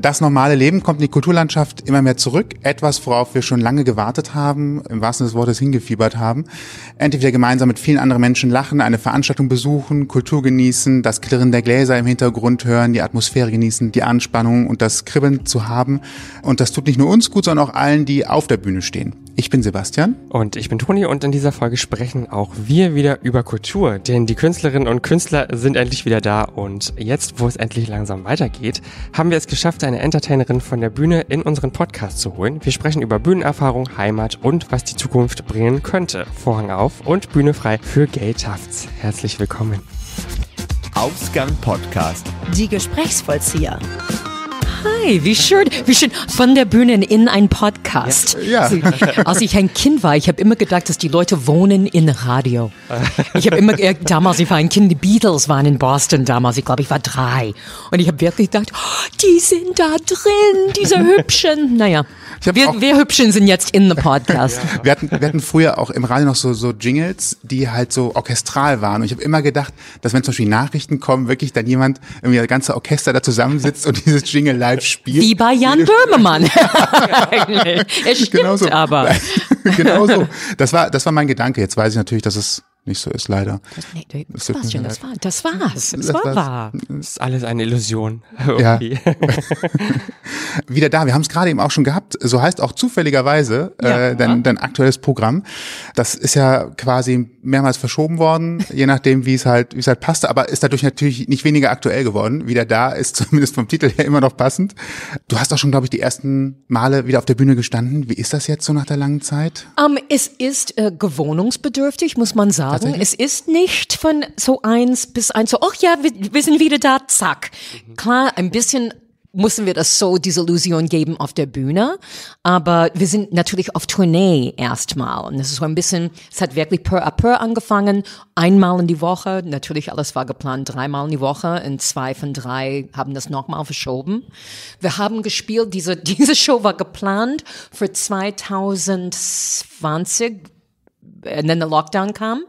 das normale Leben kommt in die Kulturlandschaft immer mehr zurück. Etwas, worauf wir schon lange gewartet haben, im wahrsten Sinne des Wortes hingefiebert haben. Endlich wieder gemeinsam mit vielen anderen Menschen lachen, eine Veranstaltung besuchen, Kultur genießen, das Klirren der Gläser im Hintergrund hören, die Atmosphäre genießen, die Anspannung und das Kribbeln zu haben. Und das tut nicht nur uns gut, sondern auch allen, die auf der Bühne stehen. Ich bin Sebastian. Und ich bin Toni und in dieser Folge sprechen auch wir wieder über Kultur, denn die Künstlerinnen und Künstler sind endlich wieder da und jetzt, wo es endlich langsam weitergeht, haben wir es geschafft, eine Entertainerin von der Bühne in unseren Podcast zu holen. Wir sprechen über Bühnenerfahrung, Heimat und was die Zukunft bringen könnte. Vorhang auf und Bühne frei für Gay Tafts. Herzlich willkommen. Aufs Ausgang Podcast. Die Gesprächsvollzieher hi, wie schön, wie schön, von der Bühne in einen Podcast. Ja. ja. Also als ich ein Kind war, ich habe immer gedacht, dass die Leute wohnen in Radio. Ich habe immer, äh, damals, ich war ein Kind, die Beatles waren in Boston damals, ich glaube, ich war drei. Und ich habe wirklich gedacht, oh, die sind da drin, diese Hübschen. Naja, wir, wir Hübschen sind jetzt in the Podcast. Ja. Wir, hatten, wir hatten früher auch im Radio noch so, so Jingles, die halt so orchestral waren. Und ich habe immer gedacht, dass wenn zum Beispiel Nachrichten kommen, wirklich dann jemand, irgendwie das ganze Orchester da zusammensitzt und dieses Jingle live spielt. Wie bei Jan Böhmemann. Eigentlich. Es stimmt genauso, aber. genauso. Das war, das war mein Gedanke. Jetzt weiß ich natürlich, dass es nicht so ist, leider. Das, nee, das, war's schon, das, war, das war's. Es war wahr. Das ist alles eine Illusion. Irgendwie. Ja. Wieder da, wir haben es gerade eben auch schon gehabt. So heißt auch zufälligerweise ja. äh, dein, dein aktuelles Programm. Das ist ja quasi mehrmals verschoben worden, je nachdem, wie es halt, wie es halt passte, aber ist dadurch natürlich nicht weniger aktuell geworden. Wieder da ist zumindest vom Titel her immer noch passend. Du hast auch schon, glaube ich, die ersten Male wieder auf der Bühne gestanden. Wie ist das jetzt so nach der langen Zeit? Um, ähm, es ist äh, gewohnungsbedürftig, muss man sagen sagen. Es ist nicht von so eins bis eins so, ach ja, wir, wir sind wieder da, zack. Mhm. Klar, ein bisschen mussten wir das so, diese Illusion geben auf der Bühne. Aber wir sind natürlich auf Tournee erstmal. Und das ist so ein bisschen, es hat wirklich peu à peu angefangen. Einmal in die Woche. Natürlich alles war geplant, dreimal in die Woche. In zwei von drei haben das nochmal verschoben. Wir haben gespielt, diese, diese Show war geplant für 2020 and then the lockdown kam.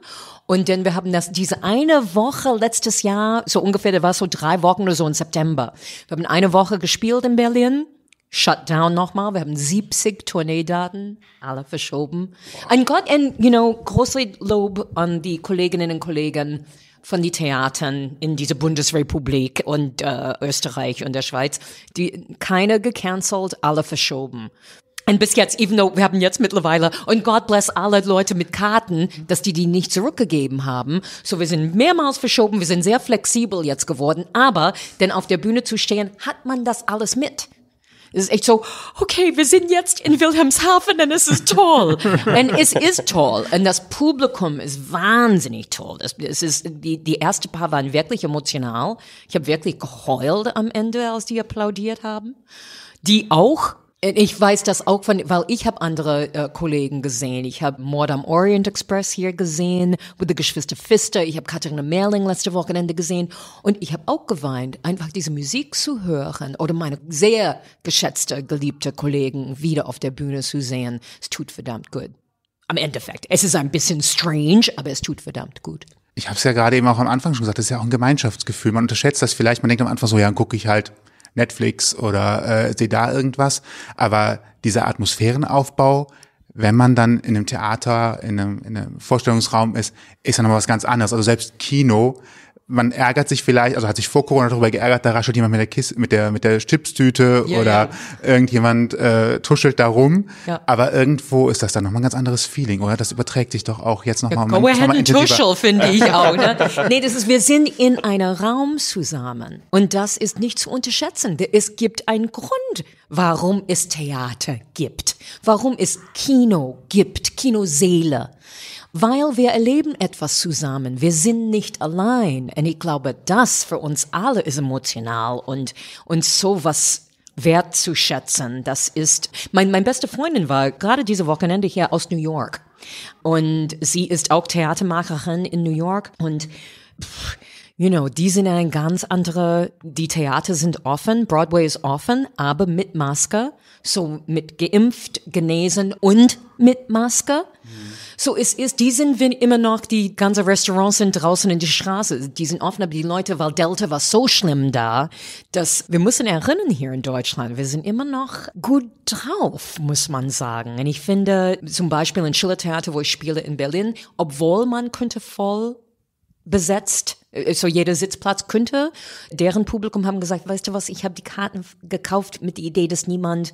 Und dann wir haben das, diese eine Woche letztes Jahr, so ungefähr, das war so drei Wochen oder so im September. Wir haben eine Woche gespielt in Berlin. Shutdown nochmal. Wir haben 70 Tourneedaten, alle verschoben. Ein Gott, and, you know, großes Lob an die Kolleginnen und Kollegen von den Theatern in dieser Bundesrepublik und äh, Österreich und der Schweiz. Die, keine gecancelt, alle verschoben. Und bis jetzt, even though wir haben jetzt mittlerweile, und God bless alle Leute mit Karten, dass die die nicht zurückgegeben haben. So, wir sind mehrmals verschoben, wir sind sehr flexibel jetzt geworden. Aber, denn auf der Bühne zu stehen, hat man das alles mit. Es ist echt so, okay, wir sind jetzt in Wilhelmshaven und es ist toll. und es ist toll. Und das Publikum ist wahnsinnig toll. Es, es ist, die, die erste paar waren wirklich emotional. Ich habe wirklich geheult am Ende, als die applaudiert haben. Die auch ich weiß das auch von, weil ich habe andere äh, Kollegen gesehen. Ich habe Mord am Orient Express hier gesehen, mit den Geschwister Pfister. Ich habe Katharina Merling letzte Wochenende gesehen. Und ich habe auch geweint, einfach diese Musik zu hören oder meine sehr geschätzte, geliebte Kollegen wieder auf der Bühne zu sehen. Es tut verdammt gut. Am Endeffekt. Es ist ein bisschen strange, aber es tut verdammt gut. Ich habe es ja gerade eben auch am Anfang schon gesagt, das ist ja auch ein Gemeinschaftsgefühl. Man unterschätzt das vielleicht. Man denkt am Anfang so, ja, dann gucke ich halt Netflix oder äh, sehe da irgendwas. Aber dieser Atmosphärenaufbau, wenn man dann in einem Theater, in einem, in einem Vorstellungsraum ist, ist dann noch was ganz anderes. Also selbst Kino man ärgert sich vielleicht, also hat sich vor Corona darüber geärgert, da raschelt jemand mit der Kiste, mit der, mit der Chipstüte yeah, oder yeah. irgendjemand äh, tuschelt da rum. Ja. Aber irgendwo ist das dann nochmal ein ganz anderes Feeling, oder? Das überträgt sich doch auch jetzt nochmal. Ja, go ahead and tuschel, finde ich auch. Ne? nee, das ist, wir sind in einem Raum zusammen. Und das ist nicht zu unterschätzen. Es gibt einen Grund, warum es Theater gibt, warum es Kino gibt, Kinoseele weil wir erleben etwas zusammen. Wir sind nicht allein. Und ich glaube, das für uns alle ist emotional und, und sowas wertzuschätzen. Das ist, mein, mein beste Freundin war gerade diese Wochenende hier aus New York. Und sie ist auch Theatermacherin in New York und, pff, you know, die sind ein ganz andere, die Theater sind offen, Broadway ist offen, aber mit Maske so mit geimpft, genesen und mit Maske. Mhm. So, es ist, die sind wir immer noch, die ganzen Restaurants sind draußen in die Straße, die sind offen, aber die Leute, weil Delta war so schlimm da, dass wir müssen erinnern hier in Deutschland, wir sind immer noch gut drauf, muss man sagen. Und ich finde, zum Beispiel in Schiller Theater, wo ich spiele in Berlin, obwohl man könnte voll besetzt äh, so jeder Sitzplatz könnte. Deren Publikum haben gesagt, weißt du was, ich habe die Karten gekauft mit der Idee, dass niemand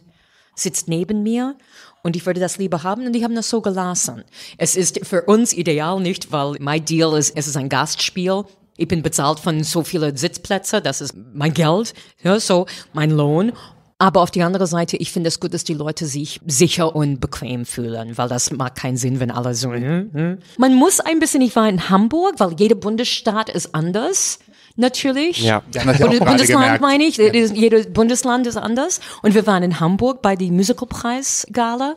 sitzt neben mir und ich würde das lieber haben und die haben das so gelassen. Es ist für uns ideal nicht, weil mein Deal ist, es ist ein Gastspiel. Ich bin bezahlt von so vielen Sitzplätzen, das ist mein Geld, ja, so mein Lohn. Aber auf die andere Seite, ich finde es gut, dass die Leute sich sicher und bequem fühlen, weil das macht keinen Sinn, wenn alle so. Hm, hm. Man muss ein bisschen, ich war in Hamburg, weil jeder Bundesstaat ist anders natürlich. Ja, das Bund Bundesland gemerkt. meine ich. Ja. Jedes Bundesland ist anders. Und wir waren in Hamburg bei die Musicalpreis-Gala.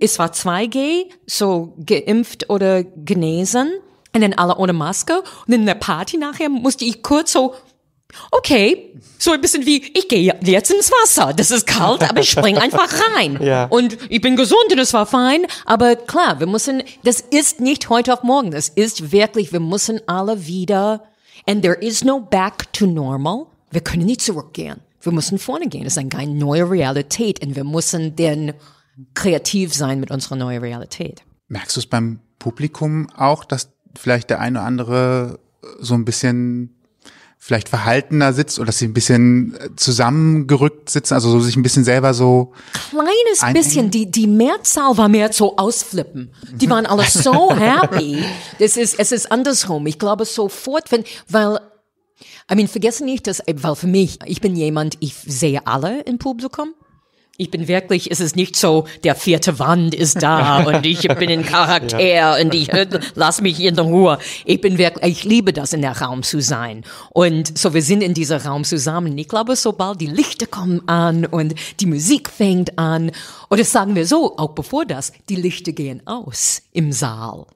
Es war 2G, so geimpft oder genesen. Und dann alle ohne Maske. Und in der Party nachher musste ich kurz so okay, so ein bisschen wie, ich gehe jetzt ins Wasser, das ist kalt, aber ich spring einfach rein. ja. Und ich bin gesund und es war fein, aber klar, wir müssen, das ist nicht heute auf morgen, das ist wirklich, wir müssen alle wieder, and there is no back to normal, wir können nicht zurückgehen, wir müssen vorne gehen, das ist eine neue Realität und wir müssen denn kreativ sein mit unserer neuen Realität. Merkst du es beim Publikum auch, dass vielleicht der eine oder andere so ein bisschen vielleicht verhaltener sitzt oder dass sie ein bisschen äh, zusammengerückt sitzen, also so sich ein bisschen selber so. Kleines einhängen. bisschen, die, die Mehrzahl war mehr so ausflippen. Die waren alle so happy. Das ist, es ist andersrum. Ich glaube sofort, wenn, weil I mean, vergessen nicht, dass, äh, weil für mich, ich bin jemand, ich sehe alle im Publikum ich bin wirklich, es ist nicht so, der vierte Wand ist da und ich bin ein Charakter ja. und ich äh, lass mich in der Ruhe. Ich bin wirklich, ich liebe das, in der Raum zu sein. Und so, wir sind in dieser Raum zusammen. Ich glaube, sobald die Lichter kommen an und die Musik fängt an, oder sagen wir so, auch bevor das, die Lichter gehen aus im Saal.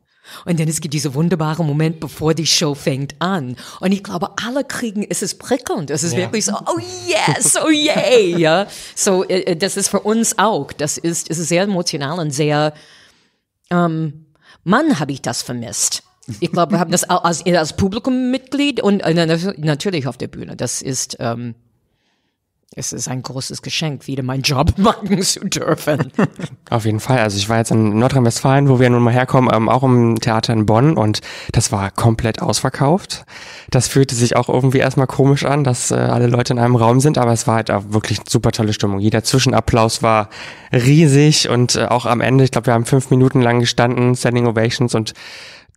Und dann es gibt diese wunderbare Moment, bevor die Show fängt an. Und ich glaube, alle kriegen, es ist prickelnd. Es ist ja. wirklich so, oh yes, oh yay. ja. So, äh, äh, das ist für uns auch. Das ist, es ist sehr emotional und sehr, ähm, Mann, habe ich das vermisst. Ich glaube, wir haben das als, als Publikummitglied und äh, natürlich auf der Bühne. Das ist, ähm, es ist ein großes Geschenk, wieder meinen Job machen zu dürfen. Auf jeden Fall. Also ich war jetzt in Nordrhein-Westfalen, wo wir nun mal herkommen, ähm, auch im Theater in Bonn und das war komplett ausverkauft. Das fühlte sich auch irgendwie erstmal komisch an, dass äh, alle Leute in einem Raum sind, aber es war halt auch wirklich eine super tolle Stimmung. Jeder Zwischenapplaus war riesig und äh, auch am Ende, ich glaube, wir haben fünf Minuten lang gestanden, Standing Ovations und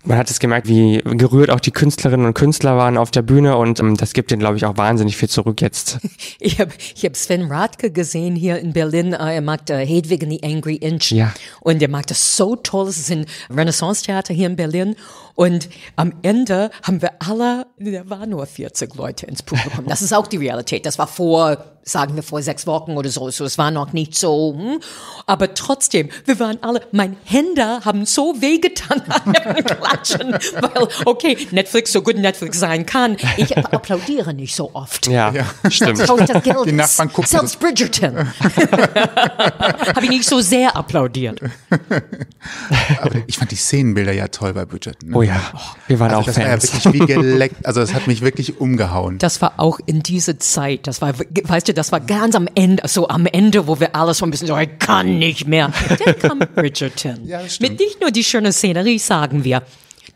man hat es gemerkt, wie gerührt auch die Künstlerinnen und Künstler waren auf der Bühne und ähm, das gibt denen, glaube ich, auch wahnsinnig viel zurück jetzt. Ich habe ich hab Sven Radke gesehen hier in Berlin. Äh, er mag äh, Hedwig in the Angry Inch. Ja. Und er mag das so toll. Es ist ein Renaissance-Theater hier in Berlin. Und am Ende haben wir alle, da waren nur 40 Leute ins Publikum. Das ist auch die Realität. Das war vor sagen wir vor sechs Wochen oder so. So, es war noch nicht so. Hm? Aber trotzdem, wir waren alle, mein Hände haben so wehgetan an dem Klatschen, weil, okay, Netflix, so gut Netflix sein kann. Ich applaudiere nicht so oft. Ja, ja. stimmt. Das das Geld Die Nachbarn gucken. Selbst Bridgerton. Habe ich nicht so sehr applaudiert. Aber ich fand die Szenenbilder ja toll bei Bridgerton. Ne? Oh ja, oh. wir waren also auch das Fans. War ja wirklich wie geleckt. Also, das hat mich wirklich umgehauen. Das war auch in diese Zeit. Das war, weißt Geschichte, das war ganz am Ende, so am Ende, wo wir alles so ein bisschen so, ich kann nicht mehr. Dann kam Bridgerton. Ja, Mit nicht nur die schöne Szenerie, sagen wir.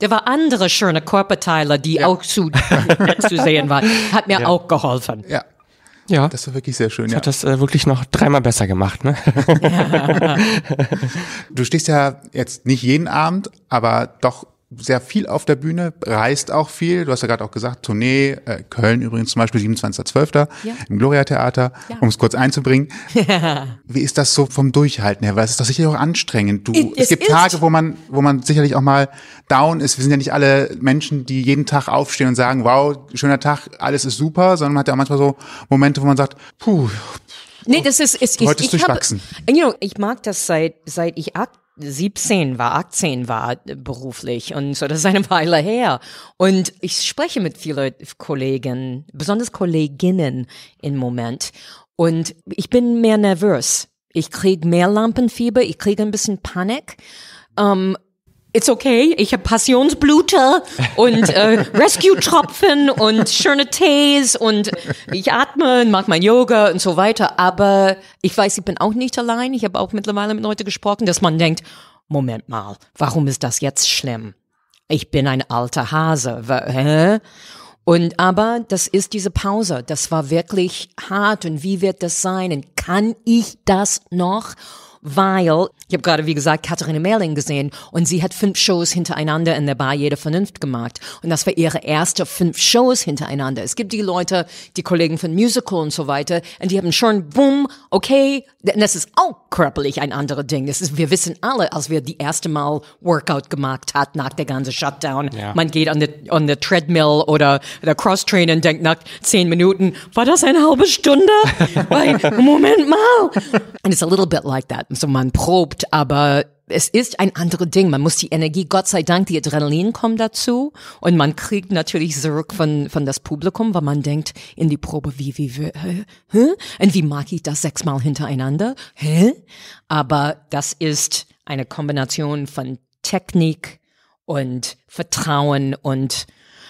Der war andere schöne Körperteile, die ja. auch zu, zu sehen waren. Hat mir ja. auch geholfen. Ja. Ja. Das war wirklich sehr schön. Das ja. hat das äh, wirklich noch dreimal besser gemacht, ne? du stehst ja jetzt nicht jeden Abend, aber doch sehr viel auf der Bühne, reist auch viel. Du hast ja gerade auch gesagt, Tournee, äh, Köln übrigens zum Beispiel, 27.12. Ja. im Gloria-Theater, ja. um es kurz einzubringen. Ja. Wie ist das so vom Durchhalten her? Weil es ist doch sicherlich auch anstrengend. Du, ich, es, es gibt ist. Tage, wo man, wo man sicherlich auch mal down ist. Wir sind ja nicht alle Menschen, die jeden Tag aufstehen und sagen, wow, schöner Tag, alles ist super, sondern man hat ja auch manchmal so Momente, wo man sagt, puh, Nee, das ist, ist, ist Heute ich, ich, hab, you know, ich mag das seit, seit ich acht 17 war, 18 war beruflich und so, das ist eine Weile her. Und ich spreche mit vielen Kollegen, besonders Kolleginnen im Moment. Und ich bin mehr nervös. Ich kriege mehr Lampenfieber, ich kriege ein bisschen Panik. Um, ähm, It's okay, ich habe Passionsblute und äh, Rescue-Tropfen und schöne Tees und ich atme und mache mein Yoga und so weiter. Aber ich weiß, ich bin auch nicht allein. Ich habe auch mittlerweile mit Leuten gesprochen, dass man denkt, Moment mal, warum ist das jetzt schlimm? Ich bin ein alter Hase. Hä? Und aber das ist diese Pause. Das war wirklich hart. Und wie wird das sein? Und kann ich das noch? weil ich habe gerade, wie gesagt, Katharina Merling gesehen und sie hat fünf Shows hintereinander in der Bar Jede Vernunft gemacht. Und das war ihre erste fünf Shows hintereinander. Es gibt die Leute, die Kollegen von Musical und so weiter, und die haben schon, boom, okay, denn das ist auch körperlich ein anderes Ding. Das ist, wir wissen alle, als wir die erste Mal Workout gemacht hat nach der ganzen Shutdown, ja. man geht an der, an der Treadmill oder der cross Crosstrain und denkt nach zehn Minuten, war das eine halbe Stunde? Weil, Moment mal. And it's a little bit like that so man probt, aber es ist ein anderes Ding. Man muss die Energie, Gott sei Dank, die Adrenalin kommt dazu und man kriegt natürlich zurück von, von das Publikum, weil man denkt in die Probe, wie, wie, wie hä? hä? Und wie mag ich das sechsmal hintereinander? Hä? Aber das ist eine Kombination von Technik und Vertrauen und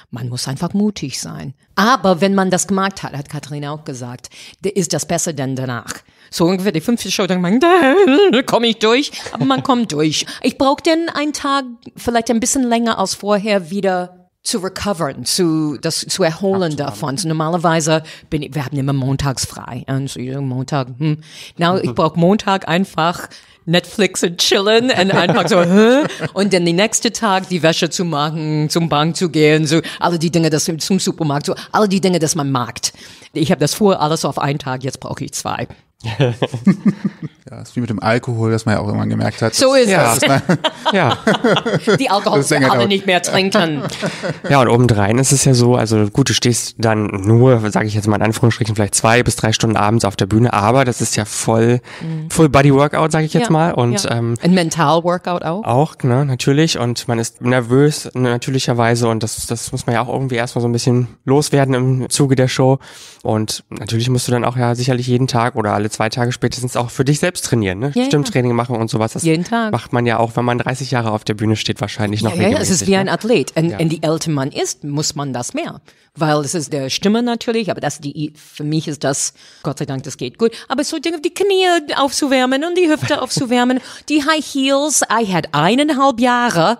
man muss einfach mutig sein. Aber wenn man das gemacht hat, hat Katharina auch gesagt, ist das besser denn danach. So ungefähr die fünfte Show, dann man, komme ich durch, aber man kommt durch. Ich brauche denn einen Tag, vielleicht ein bisschen länger als vorher wieder zu recovern, zu, das, zu erholen davon. So, normalerweise bin ich, wir haben immer montags frei. Und so, Montag, hm. Now, ich brauche Montag einfach Netflix und chillen und einfach so, Hö? und dann die nächste Tag die Wäsche zu machen, zum Bank zu gehen, so alle die Dinge, das zum Supermarkt, so alle die Dinge, das man mag. Ich habe das vor alles auf einen Tag, jetzt brauche ich zwei ja, ist wie mit dem Alkohol, das man ja auch immer gemerkt hat. So ist ja. es. ja. Die Alkoholiker nicht mehr trinken. Ja, und obendrein ist es ja so, also gut, du stehst dann nur, sage ich jetzt mal in Anführungsstrichen, vielleicht zwei bis drei Stunden abends auf der Bühne, aber das ist ja voll, mhm. Full Body Workout, sage ich jetzt ja, mal. Und, ja. ähm, Ein Mental Workout auch. Auch, ne, natürlich. Und man ist nervös, natürlicherweise. Und das, das muss man ja auch irgendwie erstmal so ein bisschen loswerden im Zuge der Show. Und natürlich musst du dann auch ja sicherlich jeden Tag oder alle zwei Tage spätestens auch für dich selbst trainieren, ne? Ja, Stimmtraining ja. machen und sowas. Das Jeden Tag. macht man ja auch, wenn man 30 Jahre auf der Bühne steht, wahrscheinlich noch ja, Ja, es ist wie ne? ein Athlet. Und, ja. die älter man ist, muss man das mehr. Weil es ist der Stimme natürlich, aber das, die, für mich ist das, Gott sei Dank, das geht gut. Aber so Dinge, die Knie aufzuwärmen und die Hüfte aufzuwärmen, die High Heels, I had eineinhalb Jahre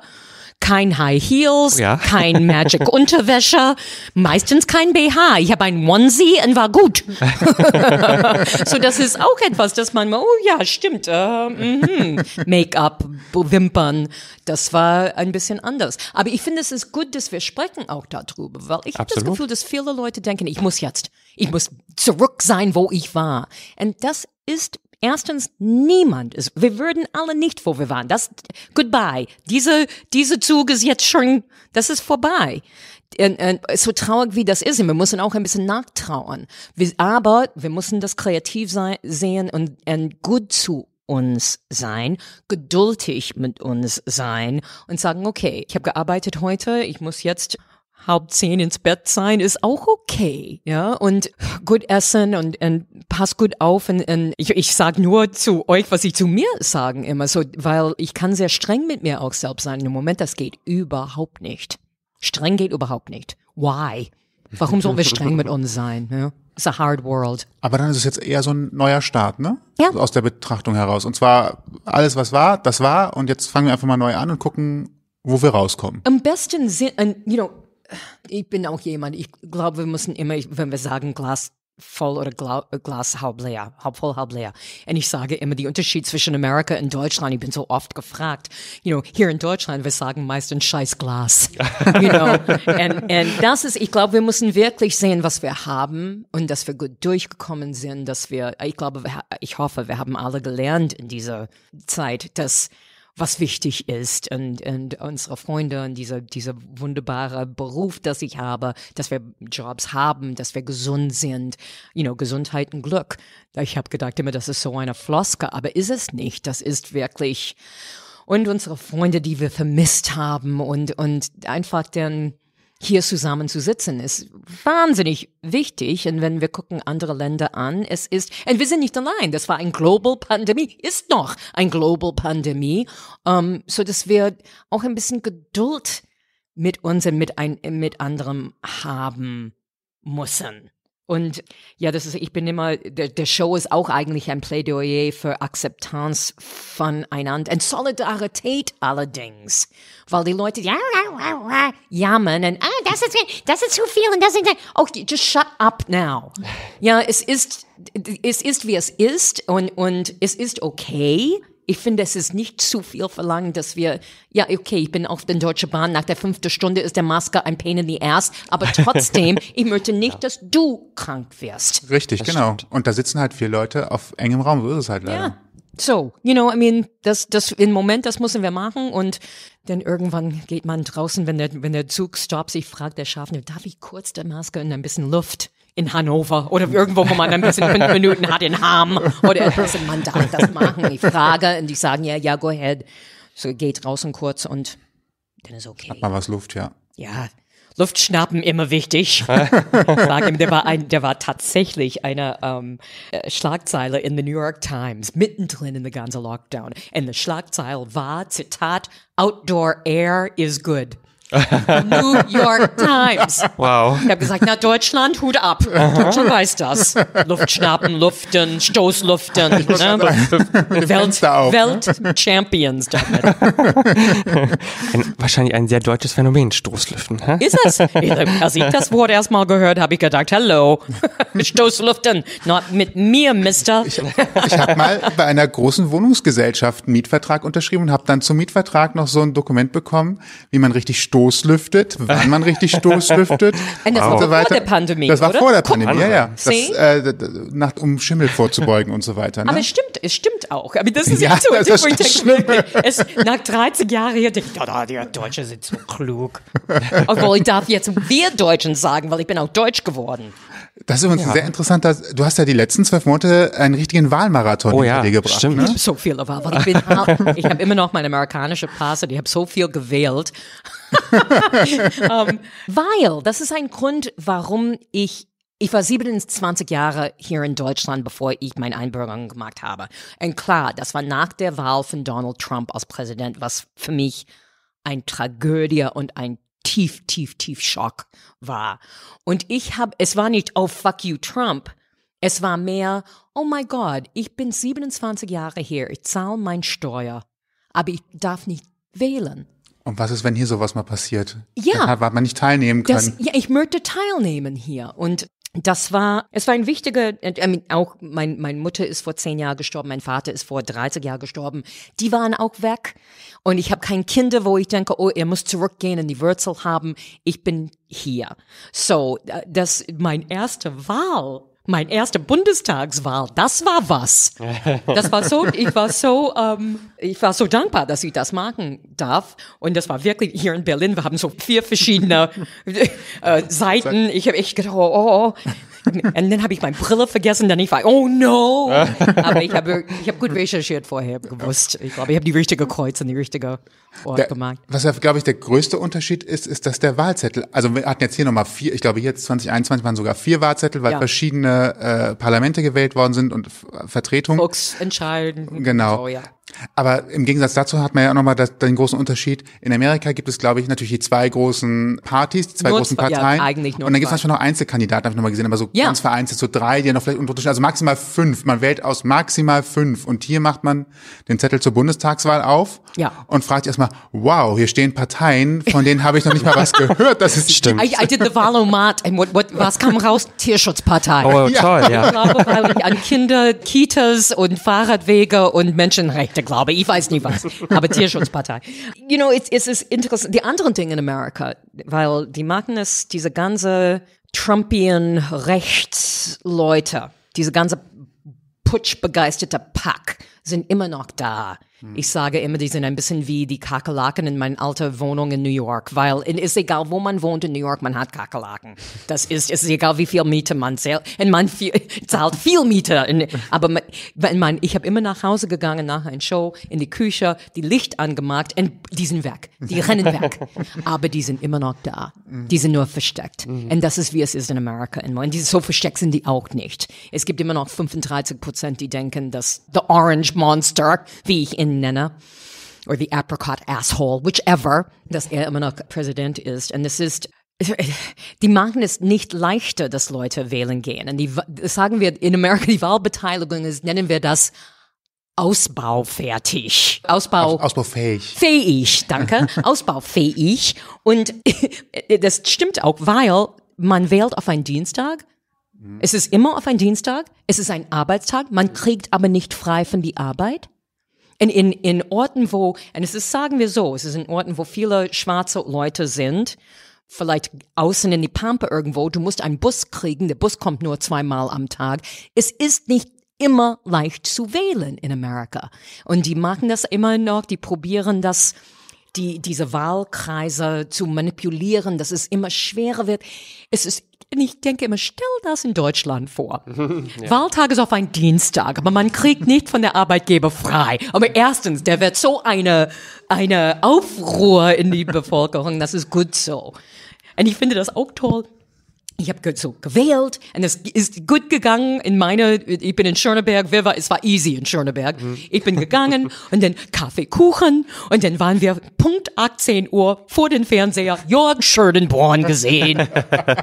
kein High Heels, ja. kein Magic Unterwäsche, meistens kein BH. Ich habe ein Onesie und war gut. so, das ist auch etwas, das man mal, oh ja, stimmt, äh, mhm. Make-up, Wimpern, das war ein bisschen anders. Aber ich finde, es ist gut, dass wir sprechen auch darüber, weil ich habe das Gefühl, dass viele Leute denken, ich muss jetzt, ich muss zurück sein, wo ich war. Und das ist Erstens, niemand ist, wir würden alle nicht, wo wir waren. Das, goodbye. Diese, diese Zug ist jetzt schon, das ist vorbei. Äh, äh, so traurig wie das ist, wir müssen auch ein bisschen nachtrauern. aber wir müssen das kreativ sein, sehen und, gut zu uns sein, geduldig mit uns sein und sagen, okay, ich habe gearbeitet heute, ich muss jetzt halb zehn ins Bett sein ist auch okay, ja. Und gut essen und, und pass gut auf. Und, und ich, ich sage nur zu euch, was ich zu mir sagen immer, so, weil ich kann sehr streng mit mir auch selbst sein. Im Moment, das geht überhaupt nicht. Streng geht überhaupt nicht. Why? Warum sollen wir streng mit uns sein? Ja? It's a hard world. Aber dann ist es jetzt eher so ein neuer Start, ne? Ja. Also aus der Betrachtung heraus. Und zwar alles, was war, das war. Und jetzt fangen wir einfach mal neu an und gucken, wo wir rauskommen. Am besten, sind, you know, ich bin auch jemand, ich glaube, wir müssen immer, wenn wir sagen Glas voll oder Gla äh, Glas halb leer, halb voll, halb leer. Und ich sage immer die Unterschied zwischen Amerika und Deutschland. Ich bin so oft gefragt, you know, hier in Deutschland, wir sagen meistens scheiß Glas. you know, and, and das ist, ich glaube, wir müssen wirklich sehen, was wir haben und dass wir gut durchgekommen sind, dass wir, ich glaube, ich hoffe, wir haben alle gelernt in dieser Zeit, dass was wichtig ist und, und unsere Freunde und dieser, dieser wunderbare Beruf, das ich habe, dass wir Jobs haben, dass wir gesund sind, you know, Gesundheit und Glück. Ich habe gedacht immer, das ist so eine Floske, aber ist es nicht. Das ist wirklich und unsere Freunde, die wir vermisst haben und, und einfach den, hier zusammen zu sitzen ist wahnsinnig wichtig. Und wenn wir gucken andere Länder an, es ist, und wir sind nicht allein, das war ein Global Pandemie, ist noch ein Global Pandemie, ähm, so dass wir auch ein bisschen Geduld mit uns und mit, ein, mit anderem haben müssen. Und ja, das ist, ich bin immer, der, der Show ist auch eigentlich ein Plädoyer für Akzeptanz voneinander und Solidarität allerdings. Weil die Leute ja, jammern und ah, das ist, das ist zu viel und das ist, okay, oh, just shut up now. Ja, es ist, es ist, wie es ist und, und es ist okay ich finde, es ist nicht zu viel verlangen, dass wir, ja, okay, ich bin auf der Deutschen Bahn, nach der fünften Stunde ist der Maske ein Pain in the Ass, aber trotzdem, ich möchte nicht, ja. dass du krank wirst. Richtig, das genau. Stimmt. Und da sitzen halt vier Leute auf engem Raum, so ist es halt leider. Ja. So, you know, I mean, das, das, im Moment, das müssen wir machen und dann irgendwann geht man draußen, wenn der, wenn der Zug stoppt, ich frage der Schaffner, darf ich kurz der Maske und ein bisschen Luft? in Hannover oder irgendwo, wo man dann ein bisschen fünf Minuten hat in Ham oder etwas also und man darf das machen. Ich frage und die sagen, ja, ja, go ahead. So geht draußen kurz und dann ist okay. Hat mal was Luft, ja. Ja, Luft schnappen immer wichtig. Sag ihm, der war ein, der war tatsächlich eine ähm, äh, Schlagzeile in the New York Times mittendrin in the ganze Lockdown. Und die Schlagzeile war Zitat: Outdoor air is good. New York Times. Wow. Ich habe gesagt, na Deutschland, Hut ab. Aha. Deutschland weiß das. Luftschnappen, Luften, Stoßluften. Ne? Also ne? Welt, auf, Welt ne? damit. Ein, wahrscheinlich ein sehr deutsches Phänomen, Stoßlüften. Hä? Ist es? Als ich das Wort erstmal gehört habe, ich gedacht, hello, Stoßluften, not mit mir, Mister. Ich, ich habe mal bei einer großen Wohnungsgesellschaft einen Mietvertrag unterschrieben und habe dann zum Mietvertrag noch so ein Dokument bekommen, wie man richtig stoßt stoßlüftet, wann man richtig stoßlüftet. Und das wow. war so vor der Pandemie. Das war oder? vor der Pandemie, ja, ja. Das, äh, nach, um Schimmel vorzubeugen und so weiter. Ne? Aber es stimmt, es stimmt auch. Aber das ist ja, so, das, ist das es, nach 30 Jahren hier denke ich, die Deutschen sind so klug. Obwohl ich darf jetzt wir Deutschen sagen, weil ich bin auch deutsch geworden. Das ist übrigens ja. sehr interessant. Dass, du hast ja die letzten zwölf Monate einen richtigen Wahlmarathon oh, ja. hinter dir gebracht. Stimmt. Ne? Ich habe so viel, aber ich, ich habe immer noch meine amerikanische Passe, die habe so viel gewählt um, ähm, weil, das ist ein Grund, warum ich ich war 27 Jahre hier in Deutschland, bevor ich meine Einbürgerung gemacht habe. Und klar, das war nach der Wahl von Donald Trump als Präsident, was für mich ein Tragödie und ein tief, tief, tief Schock war. Und ich habe, es war nicht, oh fuck you Trump. Es war mehr, oh my God, ich bin 27 Jahre hier, ich zahle mein Steuer, aber ich darf nicht wählen. Und was ist, wenn hier sowas mal passiert? Ja. Da hat man nicht teilnehmen können. Das, ja, ich möchte teilnehmen hier. Und das war, es war ein wichtiger, äh, auch mein, meine Mutter ist vor zehn Jahren gestorben, mein Vater ist vor 30 Jahren gestorben. Die waren auch weg. Und ich habe kein Kinder, wo ich denke, oh, er muss zurückgehen in die Wurzel haben. Ich bin hier. So, äh, das, mein erste Wahl mein erster Bundestagswahl, das war was. Das war so, ich war so, ähm, ich war so dankbar, dass ich das machen darf. Und das war wirklich hier in Berlin. Wir haben so vier verschiedene äh, Seiten. Ich habe echt gedacht, oh, oh, und dann habe ich meine Brille vergessen, dann ich war, oh no! Aber ich habe ich hab gut recherchiert vorher, gewusst. Ich glaube, ich habe die richtige Kreuz und die richtige Ort der, gemacht. Was, glaube ich, der größte Unterschied ist, ist, dass der Wahlzettel, also wir hatten jetzt hier nochmal vier, ich glaube, jetzt 2021 waren sogar vier Wahlzettel, weil ja. verschiedene äh, Parlamente gewählt worden sind und Vertretungen. Volksentscheiden. Genau. Oh, ja. Aber im Gegensatz dazu hat man ja auch nochmal den großen Unterschied. In Amerika gibt es, glaube ich, natürlich die zwei großen Partys, die zwei nur großen zwei, Parteien. Ja, eigentlich nur und dann gibt es manchmal noch Einzelkandidaten, habe ich nochmal gesehen, aber so ja. ganz vereinzelt, so drei, die ja noch vielleicht unterschiedlich Also maximal fünf. Man wählt aus maximal fünf. Und hier macht man den Zettel zur Bundestagswahl auf ja. und fragt erstmal, wow, hier stehen Parteien, von denen habe ich noch nicht mal was gehört. Das ist stimmt. I, I did the Valomat and what, what, was kam raus? Tierschutzpartei. Oh, toll, ja. ja. Ich glaube, weil ich an Kinder, Kitas und Fahrradwege und Menschenrechte Kirche, glaube ich, weiß nicht was, aber Tierschutzpartei. You know, es, es ist interessant, die anderen Dinge in Amerika, weil die machen es, diese ganze Trumpian Rechtsleute, diese ganze putschbegeisterte Pack, sind immer noch da. Hm. Ich sage immer, die sind ein bisschen wie die Kakerlaken in meiner alten Wohnung in New York, weil es ist egal, wo man wohnt in New York, man hat Kakerlaken. Das ist, es ist egal, wie viel Miete man zahlt. Und man viel, zahlt viel Miete. Und, aber man, wenn man, ich habe immer nach Hause gegangen nach einer Show, in die Küche, die Licht angemacht und die sind weg. Die rennen weg. aber die sind immer noch da. Mhm. Die sind nur versteckt. Mhm. Und das ist, wie es ist in Amerika. Und so versteckt sind die auch nicht. Es gibt immer noch 35 Prozent, die denken, dass the orange Monster, wie ich ihn nenne, or the Apricot Asshole, whichever, dass er immer noch Präsident ist. Und es ist die machen es nicht leichter, dass Leute wählen gehen. Und die, sagen wir in Amerika, die Wahlbeteiligung ist, nennen wir das ausbaufertig. Ausbau, Aus, ausbaufähig. Fähig, danke. ausbaufähig. Und das stimmt auch, weil man wählt auf einen Dienstag es ist immer auf ein Dienstag, es ist ein Arbeitstag, man kriegt aber nicht frei von die Arbeit. In, in, in Orten, wo, und es ist, sagen wir so, es ist in Orten, wo viele schwarze Leute sind, vielleicht außen in die Pampe irgendwo, du musst einen Bus kriegen, der Bus kommt nur zweimal am Tag. Es ist nicht immer leicht zu wählen in Amerika. Und die machen das immer noch, die probieren das, die, diese Wahlkreise zu manipulieren, dass es immer schwerer wird. Es ist und ich denke immer, stell das in Deutschland vor. ja. Wahltag ist auf ein Dienstag, aber man kriegt nicht von der Arbeitgeber frei. Aber erstens, der wird so eine, eine Aufruhr in die Bevölkerung, das ist gut so. Und ich finde das auch toll, ich habe so gewählt und es ist gut gegangen in meine, ich bin in Schöneberg, wer war, es war easy in Schöneberg. Mhm. Ich bin gegangen und dann Kaffee Kuchen und dann waren wir Punkt 18 Uhr vor den Fernseher Jörg Schönenborn gesehen.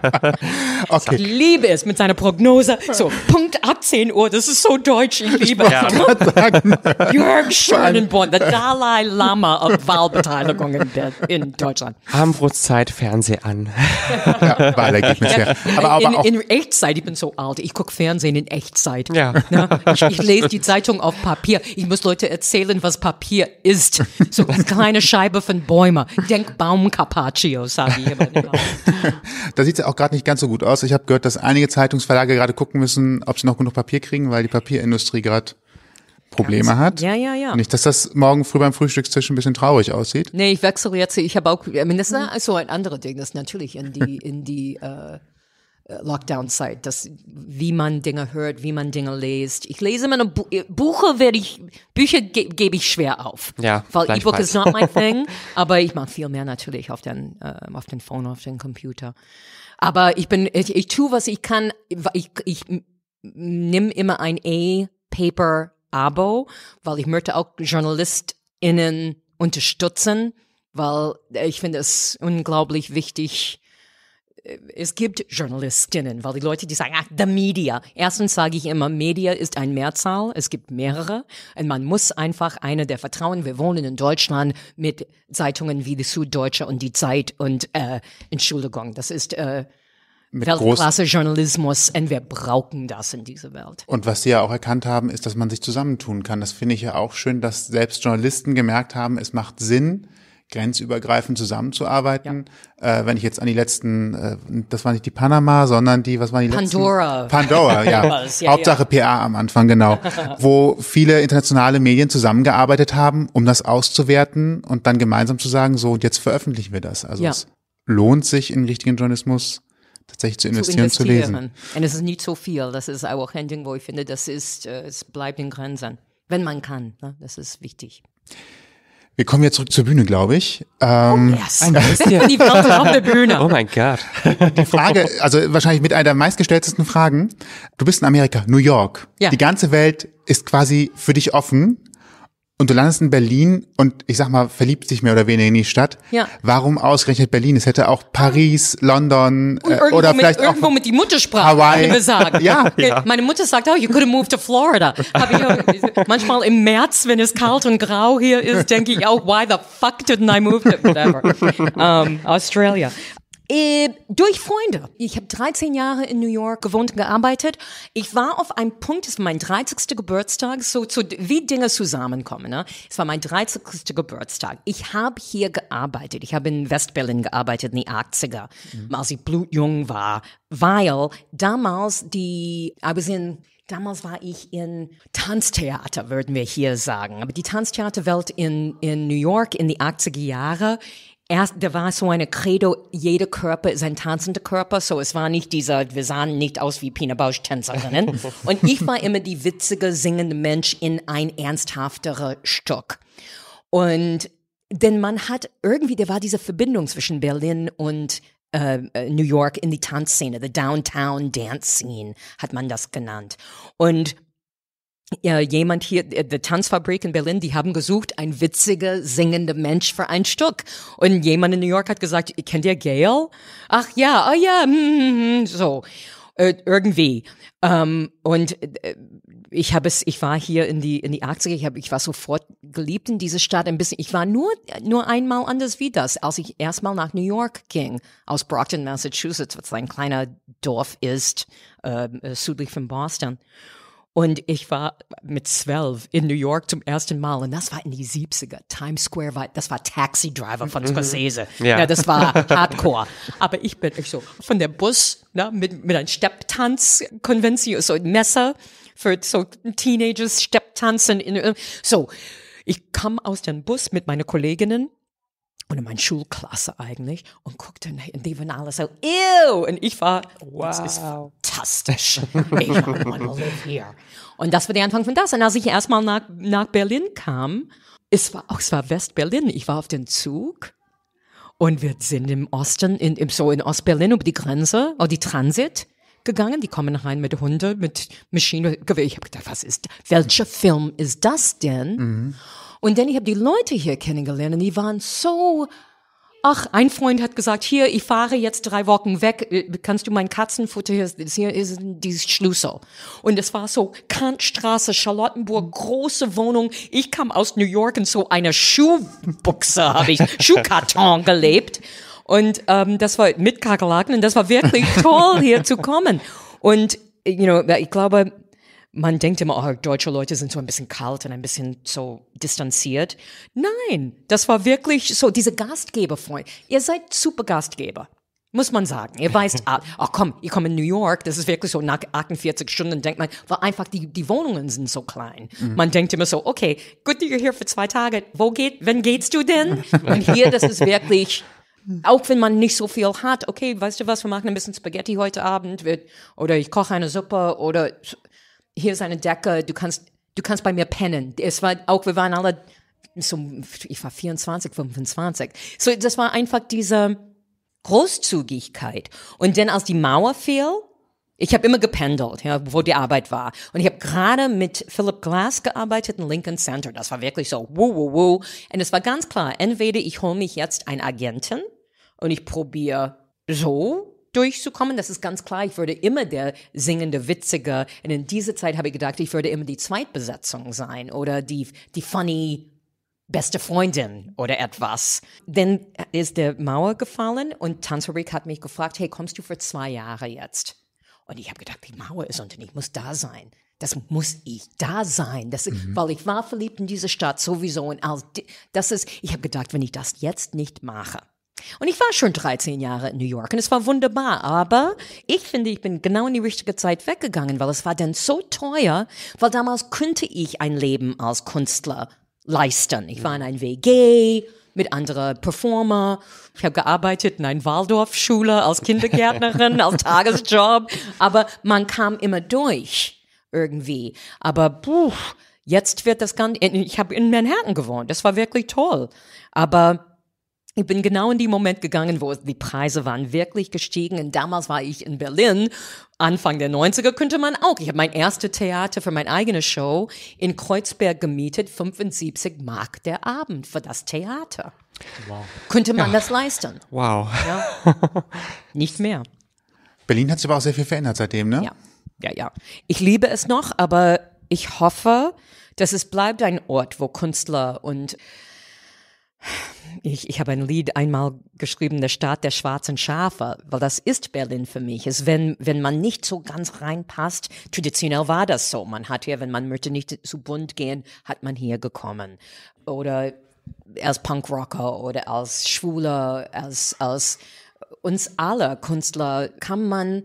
okay. Ich liebe es mit seiner Prognose. So, Punkt 18 Uhr, das ist so deutsch, ich liebe es. Jörg Schönenborn der Dalai Lama auf Wahlbeteiligung in, in Deutschland. Haben wir uns Zeit, Fernseh an. ja, Wahlergebnis ja. Aber, aber in, auch in Echtzeit, ich bin so alt, ich gucke Fernsehen in Echtzeit. Ja. Ne? Ich, ich, lese die Zeitung auf Papier. Ich muss Leute erzählen, was Papier ist. So eine kleine Scheibe von Bäumen. Denk Baumcarpaccio, sage ich immer. da sieht es ja auch gerade nicht ganz so gut aus. Ich habe gehört, dass einige Zeitungsverlage gerade gucken müssen, ob sie noch genug Papier kriegen, weil die Papierindustrie gerade Probleme hat. Ja, ja, ja. Nicht, dass das morgen früh beim Frühstückstisch ein bisschen traurig aussieht. Nee, ich wechsle jetzt. Ich habe auch, ich meine, das ist so ein anderes Ding, das ist natürlich in die, in die äh, äh, Lockdown-Zeit, dass wie man Dinge hört, wie man Dinge liest. Ich lese meine Bu äh, Bücher, werde ich Bücher ge gebe ich schwer auf, ja, weil E-Book is not my thing. aber ich mache viel mehr natürlich auf den äh, auf den Phone, auf den Computer. Aber ich bin ich, ich tue was ich kann. Ich ich nimm immer ein E-Paper-Abo, weil ich möchte auch JournalistInnen unterstützen, weil äh, ich finde es unglaublich wichtig äh, es gibt Journalistinnen, weil die Leute, die sagen, ach, the media. Erstens sage ich immer, Media ist ein Mehrzahl, es gibt mehrere und man muss einfach eine der vertrauen. Wir wohnen in Deutschland mit Zeitungen wie die Süddeutsche und die Zeit und äh, Entschuldigung, das ist äh, mit Weltklasse-Journalismus und wir brauchen das in dieser Welt. Und was Sie ja auch erkannt haben, ist, dass man sich zusammentun kann. Das finde ich ja auch schön, dass selbst Journalisten gemerkt haben, es macht Sinn, grenzübergreifend zusammenzuarbeiten. Ja. Äh, wenn ich jetzt an die letzten, äh, das war nicht die Panama, sondern die, was waren die Pandora. letzten? Pandora. Pandora, ja. ja. Hauptsache PA am Anfang, genau. wo viele internationale Medien zusammengearbeitet haben, um das auszuwerten und dann gemeinsam zu sagen, so, und jetzt veröffentlichen wir das. Also ja. es lohnt sich, in richtigen Journalismus tatsächlich zu investieren, zu, investieren. zu lesen. Und es ist nicht so viel. Das ist auch ein Ding, wo ich finde, das ist, äh, es bleibt in Grenzen. Wenn man kann. Ne? Das ist wichtig. Wir kommen jetzt zurück zur Bühne, glaube ich. Ähm, oh, yes. Bühne. Oh mein Gott. Die Frage, also wahrscheinlich mit einer der meistgestelltesten Fragen. Du bist in Amerika, New York. Ja. Die ganze Welt ist quasi für dich offen und du landest in Berlin und ich sag mal, verliebt sich mehr oder weniger in die Stadt. Ja. Warum ausgerechnet Berlin? Es hätte auch Paris, London äh, oder mit, vielleicht irgendwo auch mit die Muttersprache Hawaii. gesagt. ja. Äh, ja. Meine Mutter sagt auch, oh, you could have moved to Florida. Auch, manchmal im März, wenn es kalt und grau hier ist, denke ich auch, why the fuck didn't I move to whatever um, ähm, Australia? Äh, durch Freunde. Ich habe 13 Jahre in New York gewohnt und gearbeitet. Ich war auf einem Punkt, es war mein 30. Geburtstag, so, so wie Dinge zusammenkommen. Ne? Es war mein 30. Geburtstag. Ich habe hier gearbeitet. Ich habe in Westberlin gearbeitet, in die 80er, mhm. als ich blutjung war, weil damals die, I was in Damals war ich in Tanztheater, würden wir hier sagen. Aber die Tanztheaterwelt in, in New York in die 80er Jahre erst, da war so eine Credo, jeder Körper ist ein tanzender Körper, so es war nicht dieser, wir sahen nicht aus wie Pina Bausch Tänzerinnen. Und ich war immer die witzige, singende Mensch in ein ernsthafterer Stück. Und denn man hat irgendwie, da war diese Verbindung zwischen Berlin und äh, äh, New York in die Tanzszene, the Downtown Dance Scene hat man das genannt. Und ja, jemand hier, die äh, Tanzfabrik in Berlin, die haben gesucht, ein witziger, singender Mensch für ein Stück. Und jemand in New York hat gesagt, kennt ihr Gail? Ach ja, oh ja, mm, mm, so. Äh, irgendwie. Ähm, und äh, ich habe es, ich war hier in die in die 80er, ich, hab, ich war sofort geliebt in diese Stadt ein bisschen. Ich war nur nur einmal anders wie das, als ich erstmal nach New York ging aus Brockton, Massachusetts, was ein kleiner Dorf ist äh, südlich von Boston. Und ich war mit zwölf in New York zum ersten Mal und das war in die 70er. Times Square war, das war Taxi Driver von mhm. Scorsese. Ja. ja das war Hardcore. Aber ich bin ich so von der Bus ne, mit, mit einem Stepptanz-Konvention, so ein Messer für so Teenagers, Stepptanzen. In, so, ich kam aus dem Bus mit meinen Kolleginnen und in meiner Schulklasse eigentlich und guckte und die waren alle so, ew! Und ich war, wow. das ist fantastisch. ich live here. Und das war der Anfang von das. Und als ich erstmal nach, nach Berlin kam, es war, auch, es war West-Berlin, ich war auf den Zug und wir sind im Osten, in, im, so in Ost Berlin über die Grenze, oder oh, die Transit gegangen. Die kommen rein mit Hunden mit Maschinengewehr. Ich habe gedacht, was ist, welcher Film ist das denn? Mhm. Und dann ich habe die Leute hier kennengelernt und die waren so Ach, ein Freund hat gesagt, hier, ich fahre jetzt drei Wochen weg, äh, kannst du mein Katzenfutter, hier hier ist dieses Schlüssel. Und es war so Kantstraße, Charlottenburg, große Wohnung. Ich kam aus New York in so einer Schuhbuchse, habe ich, Schuhkarton gelebt. Und ähm, das war mit Kakerlaken und das war wirklich toll, hier zu kommen. Und, äh, you know, ich glaube, man denkt immer, oh, deutsche Leute sind so ein bisschen kalt und ein bisschen so distanziert. Nein, das war wirklich so, diese Gastgeberfreund. Ihr seid super Gastgeber. Muss man sagen. Ihr weißt, ach oh, komm, ihr kommt in New York, das ist wirklich so nach 48 Stunden, denkt man, weil einfach die, die Wohnungen sind so klein. Mhm. Man denkt immer so, okay, gut, you're here for zwei Tage, wo geht, wann gehtst du denn? Und hier, das ist wirklich, auch wenn man nicht so viel hat, okay, weißt du was, wir machen ein bisschen Spaghetti heute Abend, wird, oder ich koche eine Suppe, oder hier ist eine Decke, du kannst, du kannst bei mir pennen. Es war auch, wir waren alle so, ich war 24, 25. So, das war einfach diese Großzügigkeit. Und dann als die Mauer fiel, ich habe immer gependelt, ja, wo die Arbeit war. Und ich habe gerade mit Philip Glass gearbeitet in Lincoln Center. Das war wirklich so, wuh, wuh, wuh. Und es war ganz klar, entweder ich hole mich jetzt einen Agenten und ich probiere so durchzukommen. Das ist ganz klar. Ich würde immer der singende Witzige. Und in dieser Zeit habe ich gedacht, ich würde immer die Zweitbesetzung sein oder die, die funny beste Freundin oder etwas. Dann ist der Mauer gefallen und Tanzfabrik hat mich gefragt, hey, kommst du für zwei Jahre jetzt? Und ich habe gedacht, die Mauer ist unten, ich muss da sein. Das muss ich da sein, das, mhm. weil ich war verliebt in diese Stadt sowieso und all das ist. Ich habe gedacht, wenn ich das jetzt nicht mache, und ich war schon 13 Jahre in New York und es war wunderbar, aber ich finde, ich bin genau in die richtige Zeit weggegangen, weil es war dann so teuer, weil damals könnte ich ein Leben als Künstler leisten. Ich war in ein WG mit anderen Performer. Ich habe gearbeitet in einer Waldorfschule als Kindergärtnerin, als Tagesjob, aber man kam immer durch irgendwie. Aber puh, jetzt wird das Ganze, ich habe in Manhattan gewohnt, das war wirklich toll. Aber ich bin genau in den Moment gegangen, wo die Preise waren wirklich gestiegen. Und damals war ich in Berlin. Anfang der 90er könnte man auch. Ich habe mein erstes Theater für meine eigene Show in Kreuzberg gemietet. 75 Mark der Abend für das Theater. Wow. Könnte man ja. das leisten? Wow. Ja. Nicht mehr. Berlin hat sich aber auch sehr viel verändert seitdem, ne? Ja. Ja, ja. Ich liebe es noch, aber ich hoffe, dass es bleibt ein Ort, wo Künstler und ich, ich habe ein Lied einmal geschrieben, der Staat der schwarzen Schafe, weil das ist Berlin für mich. Ist, wenn, wenn man nicht so ganz reinpasst, traditionell war das so. Man hat hier, wenn man möchte nicht zu bunt gehen, hat man hier gekommen. Oder als Punkrocker oder als Schwuler, als, als uns alle Künstler kam man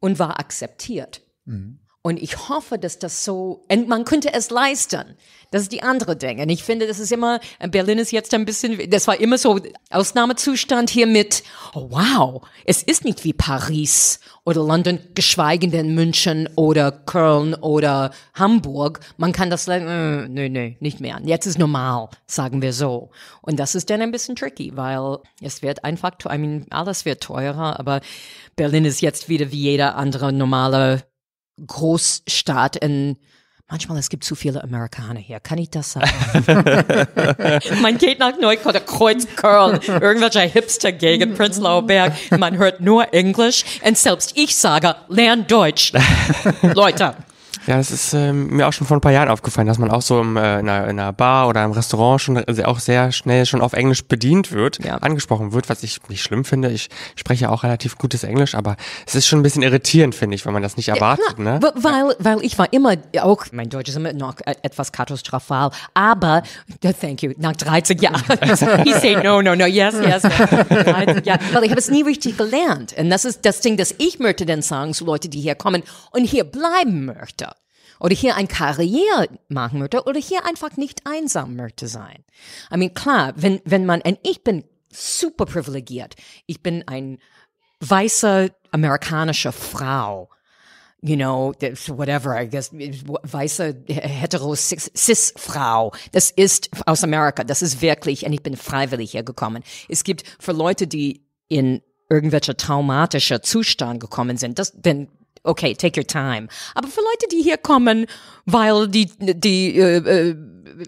und war akzeptiert. Mhm. Und ich hoffe, dass das so, und man könnte es leisten. Das ist die andere Dinge. Und ich finde, das ist immer, äh, Berlin ist jetzt ein bisschen, das war immer so Ausnahmezustand hier mit, oh wow, es ist nicht wie Paris oder London, geschweige denn München oder Köln oder Hamburg. Man kann das, äh, nee, nee, nicht mehr. Jetzt ist normal, sagen wir so. Und das ist dann ein bisschen tricky, weil es wird einfach, I mean, alles wird teurer, aber Berlin ist jetzt wieder wie jeder andere normale Großstaat in Manchmal, es gibt zu viele Amerikaner hier. Kann ich das sagen? man geht nach Neukotter, Kreuzkörl, irgendwelcher hipster gegen mhm. Prenzlauer Berg. Man hört nur Englisch. Und selbst ich sage, lern Deutsch. Leute, ja, es ist ähm, mir auch schon vor ein paar Jahren aufgefallen, dass man auch so im, äh, in, einer, in, einer, Bar oder im Restaurant schon also auch sehr schnell schon auf Englisch bedient wird, ja. angesprochen wird, was ich nicht schlimm finde. Ich spreche auch relativ gutes Englisch, aber es ist schon ein bisschen irritierend, finde ich, wenn man das nicht erwartet. Ja, ne? Weil, weil ich war immer auch, mein Deutsch ist immer noch e, etwas katastrophal, aber thank you, nach 30 Jahren. He say no, no, no, yes, yes. 13 Jahren. Weil ich habe es nie richtig gelernt. Und das ist das Ding, das ich möchte dann sagen zu Leuten, die hier kommen und hier bleiben möchten oder hier ein Karriere machen möchte oder hier einfach nicht einsam möchte sein. I mean, klar, wenn, wenn man, und ich bin super privilegiert. Ich bin ein weißer amerikanischer Frau. You know, whatever, I guess, weiße, hetero, cis Frau. Das ist aus Amerika. Das ist wirklich, und ich bin freiwillig hier gekommen. Es gibt für Leute, die in irgendwelcher traumatischer Zustand gekommen sind, das, denn okay, take your time. Aber für Leute, die hier kommen, weil die, die äh, äh,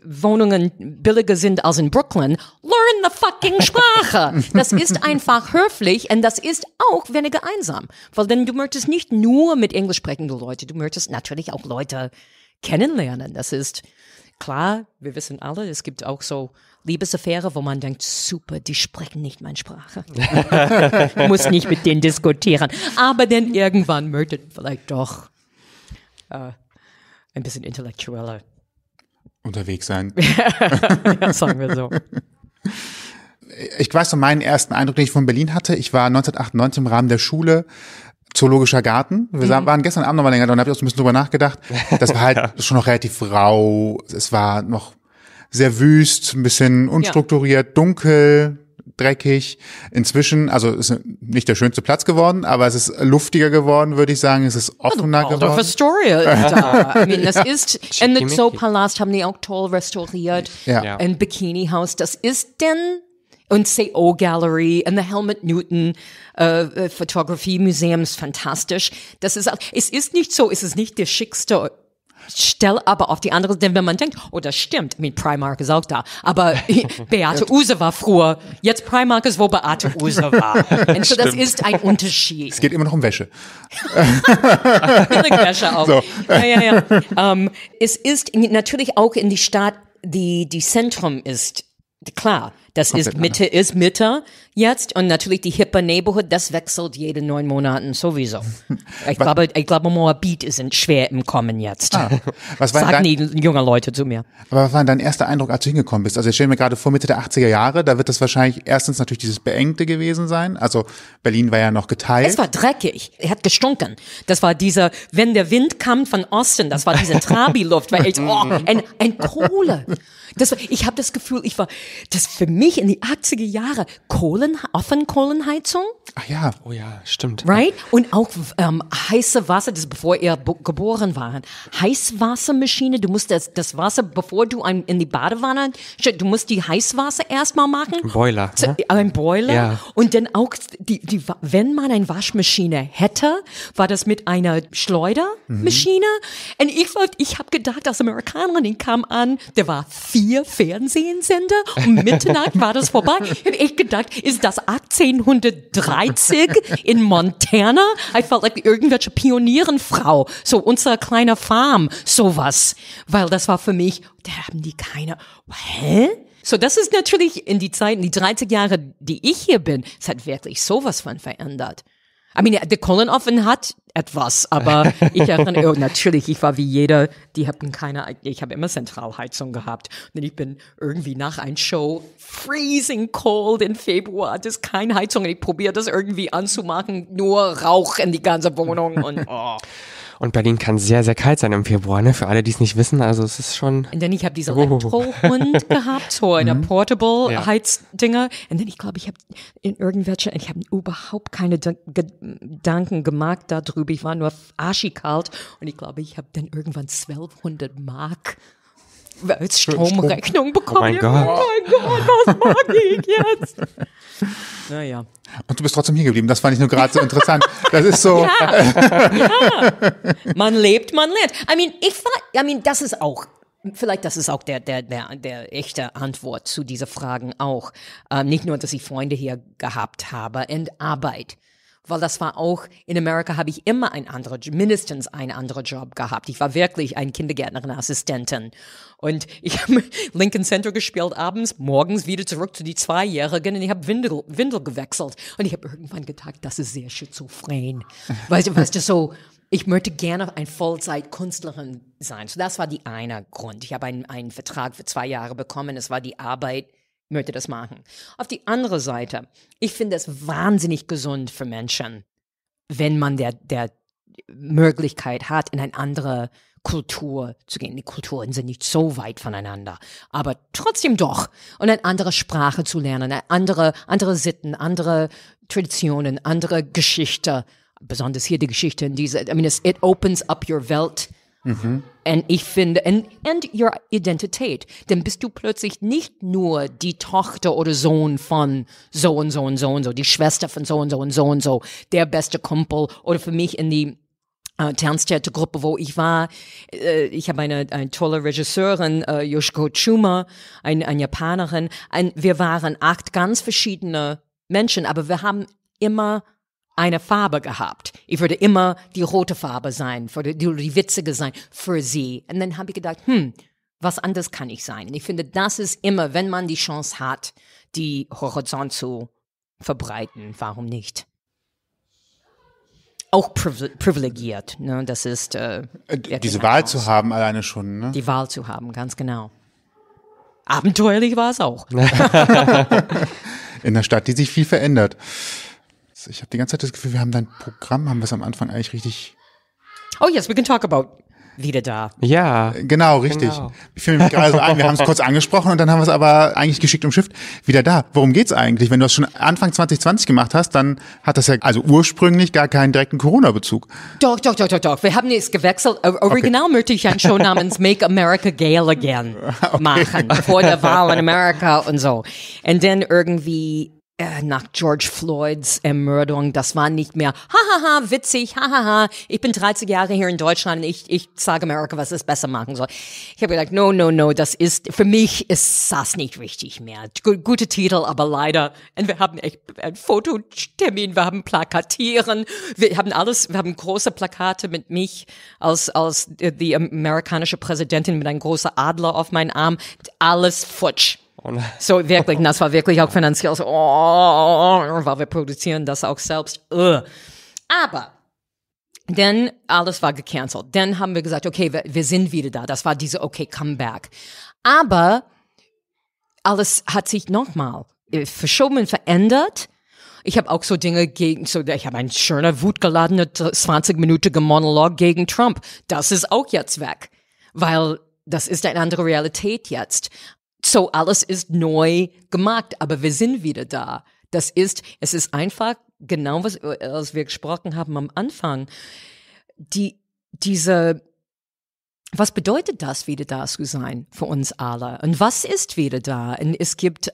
Wohnungen billiger sind als in Brooklyn, learn the fucking Sprache. Das ist einfach höflich und das ist auch weniger einsam. Weil denn du möchtest nicht nur mit englisch sprechende Leute, du möchtest natürlich auch Leute kennenlernen. Das ist Klar, wir wissen alle, es gibt auch so Liebesaffäre, wo man denkt, super, die sprechen nicht meine Sprache. Muss nicht mit denen diskutieren. Aber dann irgendwann möchte vielleicht doch äh, ein bisschen intellektueller unterwegs sein. ja, sagen wir so. Ich weiß noch meinen ersten Eindruck, den ich von Berlin hatte. Ich war 1998 im Rahmen der Schule zoologischer Garten. Wir mhm. waren gestern Abend nochmal länger da und habe ich auch so ein bisschen drüber nachgedacht. Das war halt ja. schon noch relativ rau. Es war noch sehr wüst, ein bisschen unstrukturiert, ja. dunkel, dreckig. Inzwischen, also ist nicht der schönste Platz geworden, aber es ist luftiger geworden, würde ich sagen. Es ist offener ja, geworden. Doch Astoria ist da. I mean, das ist, in the Zoo Palast haben die auch toll restauriert. Ja. Ein Bikini-Haus. Das ist denn und CO oh, Gallery und the Helmut Newton äh, äh, Photography Museum ist fantastisch. Das ist, es ist nicht so, es ist nicht der schickste Stelle, aber auf die andere, denn wenn man denkt, oh, das stimmt, ich meine, Primark ist auch da, aber Beate Use war früher, jetzt Primark ist, wo Beate Use war. Und so, das ist ein Unterschied. Es geht immer noch um Wäsche. Wäsche auch. So. Ja, ja, ja. Ähm, es ist natürlich auch in die Stadt, die, die Zentrum ist Klar, das Komplett ist Mitte anders. ist Mitte jetzt und natürlich die hipper Neighborhood, das wechselt jede neun Monaten sowieso. Ich glaube, ich glaube, Moabit ist schwer im Kommen jetzt. Ah, was war Sagen die junge Leute zu mir. Aber was war denn dein erster Eindruck, als du hingekommen bist? Also ich stelle mir gerade vor Mitte der 80er Jahre, da wird das wahrscheinlich erstens natürlich dieses Beengte gewesen sein. Also Berlin war ja noch geteilt. Es war dreckig, er hat gestunken. Das war dieser, wenn der Wind kam von Osten, das war diese Trabi-Luft, weil ich, oh, ein, ein Kohle. Das, war, ich habe das Gefühl, ich war, das für mich in die 80er Jahre, Kohlen, Offenkohlenheizung. Ach ja, oh ja, stimmt. Right? Und auch ähm, heiße Wasser, das bevor ihr geboren waren. Heißwassermaschine, du musst das, das Wasser, bevor du ein, in die Badewanne, du musst die Heißwasser erstmal machen. Boiler. So, ne? Ein Boiler. Ja. Und dann auch, die, die, wenn man eine Waschmaschine hätte, war das mit einer Schleudermaschine. Mhm. Und ich, wollte, ich habe gedacht, als Amerikanerin kam an, der war viel vier Fernsehsender und Mitternacht war das vorbei. Ich gedacht, ist das 1830 in Montana? I felt like irgendwelche Pionierenfrau, so unser kleiner Farm, sowas. Weil das war für mich, da haben die keine, hä? So, das ist natürlich in die Zeiten, die 30 Jahre, die ich hier bin, es hat wirklich sowas von verändert. I mean, der Colin Offen hat etwas, aber ich erinnere, oh, natürlich, ich war wie jeder, die hatten keine, ich habe immer Zentralheizung gehabt. Und ich bin irgendwie nach einer Show freezing cold in Februar, das ist keine Heizung und ich probiere das irgendwie anzumachen, nur Rauch in die ganze Wohnung und oh. Und Berlin kann sehr, sehr kalt sein im Februar, ne? Für alle, die es nicht wissen. Also es ist schon. Und dann ich habe diese Elektrohund gehabt, so eine mhm. Portable ja. Heizdinger. Und dann ich glaube, ich habe in irgendwelche, ich habe überhaupt keine D Gedanken gemacht darüber. Ich war nur arschikalt. und ich glaube, ich habe dann irgendwann 1200 Mark als Stromrechnung bekommen. Oh mein Gott. Oh mein Gott, was mag ich jetzt? Naja. Und du bist trotzdem hier geblieben. Das fand ich nur gerade so interessant. Das ist so. ja, ja. Man lebt, man lernt. I mean, ich I mean, das ist auch Vielleicht das ist auch der, der, der, der echte Antwort zu diesen Fragen auch. Ähm, nicht nur, dass ich Freunde hier gehabt habe und Arbeit weil das war auch, in Amerika habe ich immer ein anderer, mindestens ein anderer Job gehabt. Ich war wirklich ein Kindergärtnerin-Assistentin. Und ich habe Lincoln Center gespielt abends, morgens wieder zurück zu die Zweijährigen und ich habe Windel, Windel gewechselt. Und ich habe irgendwann gedacht, das ist sehr schizophren. Weißt du, weißt du, so, ich möchte gerne ein Vollzeit-Künstlerin sein. So, das war die eine Grund. Ich habe einen, einen Vertrag für zwei Jahre bekommen. Es war die Arbeit, möchte das machen. Auf die andere Seite, ich finde es wahnsinnig gesund für Menschen, wenn man der, der Möglichkeit hat, in eine andere Kultur zu gehen. Die Kulturen sind nicht so weit voneinander, aber trotzdem doch. Und eine andere Sprache zu lernen, eine andere, andere Sitten, andere Traditionen, andere Geschichte. Besonders hier die Geschichte in dieser, I mean, it opens up your Welt Mhm. Und ich finde, and, and your Identität. Denn bist du plötzlich nicht nur die Tochter oder Sohn von so und so und so und so, die Schwester von so und so und so und so, der beste Kumpel oder für mich in die äh, Tanztheatergruppe, wo ich war. Äh, ich habe eine, eine tolle Regisseurin, äh, Yoshiko Chuma, eine, eine Japanerin. Ein, wir waren acht ganz verschiedene Menschen, aber wir haben immer eine Farbe gehabt. Ich würde immer die rote Farbe sein, würde die, die witzige sein für sie. Und dann habe ich gedacht, hm, was anders kann ich sein. Und ich finde, das ist immer, wenn man die Chance hat, die Horizont zu verbreiten, warum nicht? Auch privilegiert, ne? das ist. Äh, äh Diese Wahl Chance. zu haben alleine schon, ne? Die Wahl zu haben, ganz genau. Abenteuerlich war es auch. In einer Stadt, die sich viel verändert. Ich habe die ganze Zeit das Gefühl, wir haben dein Programm, haben wir es am Anfang eigentlich richtig. Oh yes, we can talk about wieder da. Ja. Genau, richtig. Genau. Ich fühle mich gerade so ein, wir haben es kurz angesprochen und dann haben wir es aber eigentlich geschickt um Shift wieder da. Worum geht's eigentlich? Wenn du das schon Anfang 2020 gemacht hast, dann hat das ja also ursprünglich gar keinen direkten Corona-Bezug. Doch, doch, doch, doch, doch. Wir haben es gewechselt. Original okay. möchte ich ein Show namens Make America Gale Again okay. machen. Vor der Wahl in Amerika und so. Und dann irgendwie äh, nach George Floyds Ermordung, das war nicht mehr, hahaha, witzig, hahaha, ich bin 30 Jahre hier in Deutschland, ich, ich sage Amerika, was es besser machen soll. Ich habe gedacht, no, no, no, das ist, für mich ist das nicht richtig mehr. G gute Titel, aber leider, und wir haben echt einen Fototermin, wir haben Plakatieren, wir haben alles, wir haben große Plakate mit mich als, als äh, die amerikanische Präsidentin mit einem großen Adler auf meinem Arm, alles futsch. Und so wirklich, das war wirklich auch finanziell so, oh, weil wir produzieren das auch selbst. Aber dann alles war gecancelt. Dann haben wir gesagt, okay, wir, sind wieder da. Das war diese okay Comeback. Aber alles hat sich nochmal äh, verschoben, verändert. Ich habe auch so Dinge gegen, so ich habe einen schöner wutgeladene 20 Minuten Monolog gegen Trump. Das ist auch jetzt weg, weil das ist eine andere Realität jetzt. So, alles ist neu gemacht, aber wir sind wieder da. Das ist, es ist einfach genau, was, was wir gesprochen haben am Anfang. Die, diese, was bedeutet das, wieder da zu sein für uns alle? Und was ist wieder da? Und es gibt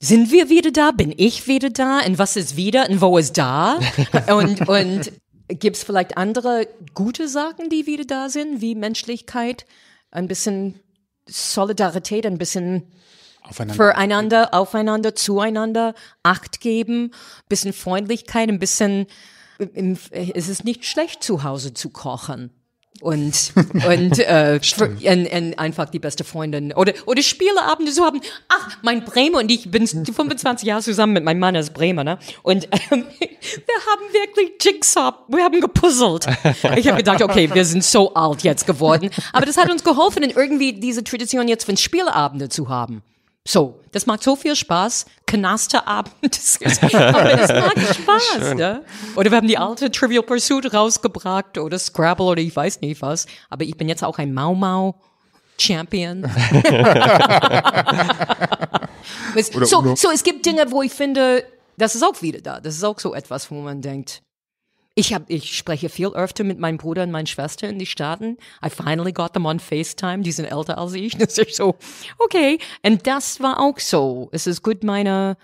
sind wir wieder da? Bin ich wieder da? Und was ist wieder? Und wo ist da? und, und gibt es vielleicht andere gute Sachen, die wieder da sind, wie Menschlichkeit ein bisschen Solidarität ein bisschen aufeinander. füreinander, aufeinander, zueinander, Acht geben, bisschen Freundlichkeit, ein bisschen, es ist nicht schlecht zu Hause zu kochen und, und, äh, und, und, einfach die beste Freundin oder, oder Spieleabende zu haben. Ach, mein Bremer und ich bin 25 Jahre zusammen mit meinem Mann, er ist Bremer, ne? Und ähm, wir haben wirklich Jigsaw, wir haben gepuzzelt. Ich habe gedacht, okay, wir sind so alt jetzt geworden. Aber das hat uns geholfen, irgendwie diese Tradition jetzt von Spieleabende zu haben. So, das macht so viel Spaß. Knasterabend, das, aber das macht Spaß. Ne? Oder wir haben die alte Trivial Pursuit rausgebracht oder Scrabble oder ich weiß nicht was. Aber ich bin jetzt auch ein Mau Mau Champion. so, so, es gibt Dinge, wo ich finde, das ist auch wieder da. Das ist auch so etwas, wo man denkt, ich, hab, ich spreche viel öfter mit meinem Bruder und meinen Schwestern in die Staaten. I finally got them on FaceTime. Die sind älter als ich. Das ist so, okay. Und das war auch so. Es ist gut, meine,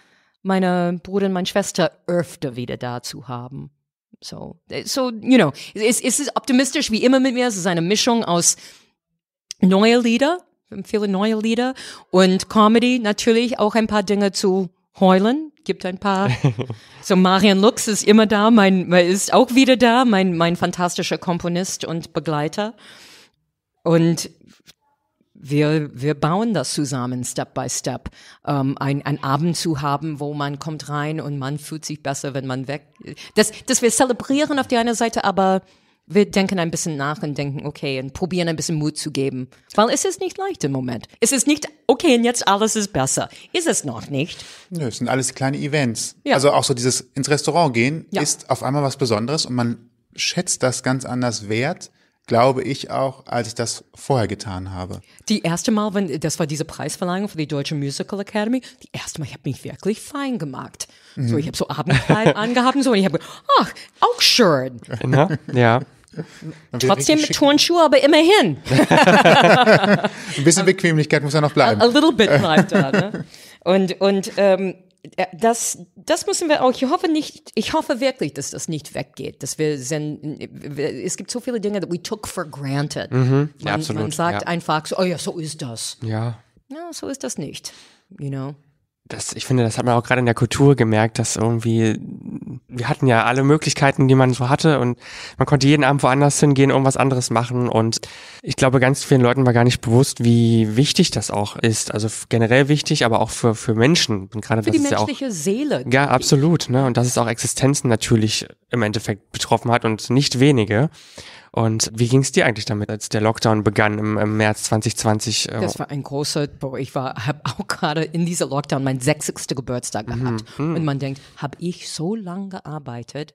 meine Bruder und meine Schwester öfter wieder da zu haben. So, so you know, es, es ist optimistisch wie immer mit mir. Es ist eine Mischung aus neue Lieder, viele neue Lieder und Comedy. Natürlich auch ein paar Dinge zu heulen, gibt ein paar. So Marian Lux ist immer da, mein ist auch wieder da, mein mein fantastischer Komponist und Begleiter. Und wir, wir bauen das zusammen, Step by Step. Ähm, ein, ein Abend zu haben, wo man kommt rein und man fühlt sich besser, wenn man weg. Das, das wir zelebrieren auf der einen Seite, aber wir denken ein bisschen nach und denken, okay, und probieren ein bisschen Mut zu geben. Weil es ist nicht leicht im Moment. Es ist nicht, okay, und jetzt alles ist besser. Ist es noch nicht. Nö, es sind alles kleine Events. Ja. Also auch so dieses ins Restaurant gehen ja. ist auf einmal was Besonderes und man schätzt das ganz anders wert glaube ich auch, als ich das vorher getan habe. Die erste Mal, wenn das war diese Preisverleihung für die Deutsche Musical Academy, die erste Mal, ich habe mich wirklich fein gemacht. So, mhm. ich habe so Abendkleid angehabt und so, und ich habe, ach, auch schön. Na? Ja. Trotzdem mit Turnschuhe, aber immerhin. Ein bisschen Bequemlichkeit muss ja noch bleiben. A, a little bit äh. bleibt da. Ne? Und, und ähm, äh, das, das müssen wir auch. Ich hoffe nicht, ich hoffe wirklich, dass das nicht weggeht. Dass wir sind, äh, es gibt so viele Dinge, that we took for granted. Mhm, ja, man, absolut. Man sagt ja. einfach so, oh ja, so ist das. Ja. Ja, so ist das nicht. You know das, ich finde, das hat man auch gerade in der Kultur gemerkt, dass irgendwie, wir hatten ja alle Möglichkeiten, die man so hatte und man konnte jeden Abend woanders hingehen, irgendwas anderes machen und ich glaube, ganz vielen Leuten war gar nicht bewusst, wie wichtig das auch ist. Also generell wichtig, aber auch für, für Menschen. Und gerade für das die ist menschliche ja auch, Seele. Ja, absolut. Ne? Und dass es auch Existenzen natürlich im Endeffekt betroffen hat und nicht wenige. Und wie ging es dir eigentlich damit, als der Lockdown begann im, im März 2020? Äh? Das war ein großer, ich war, habe auch gerade in dieser Lockdown meinen 60. Geburtstag mhm, gehabt. Mhm. Und man denkt, habe ich so lange gearbeitet?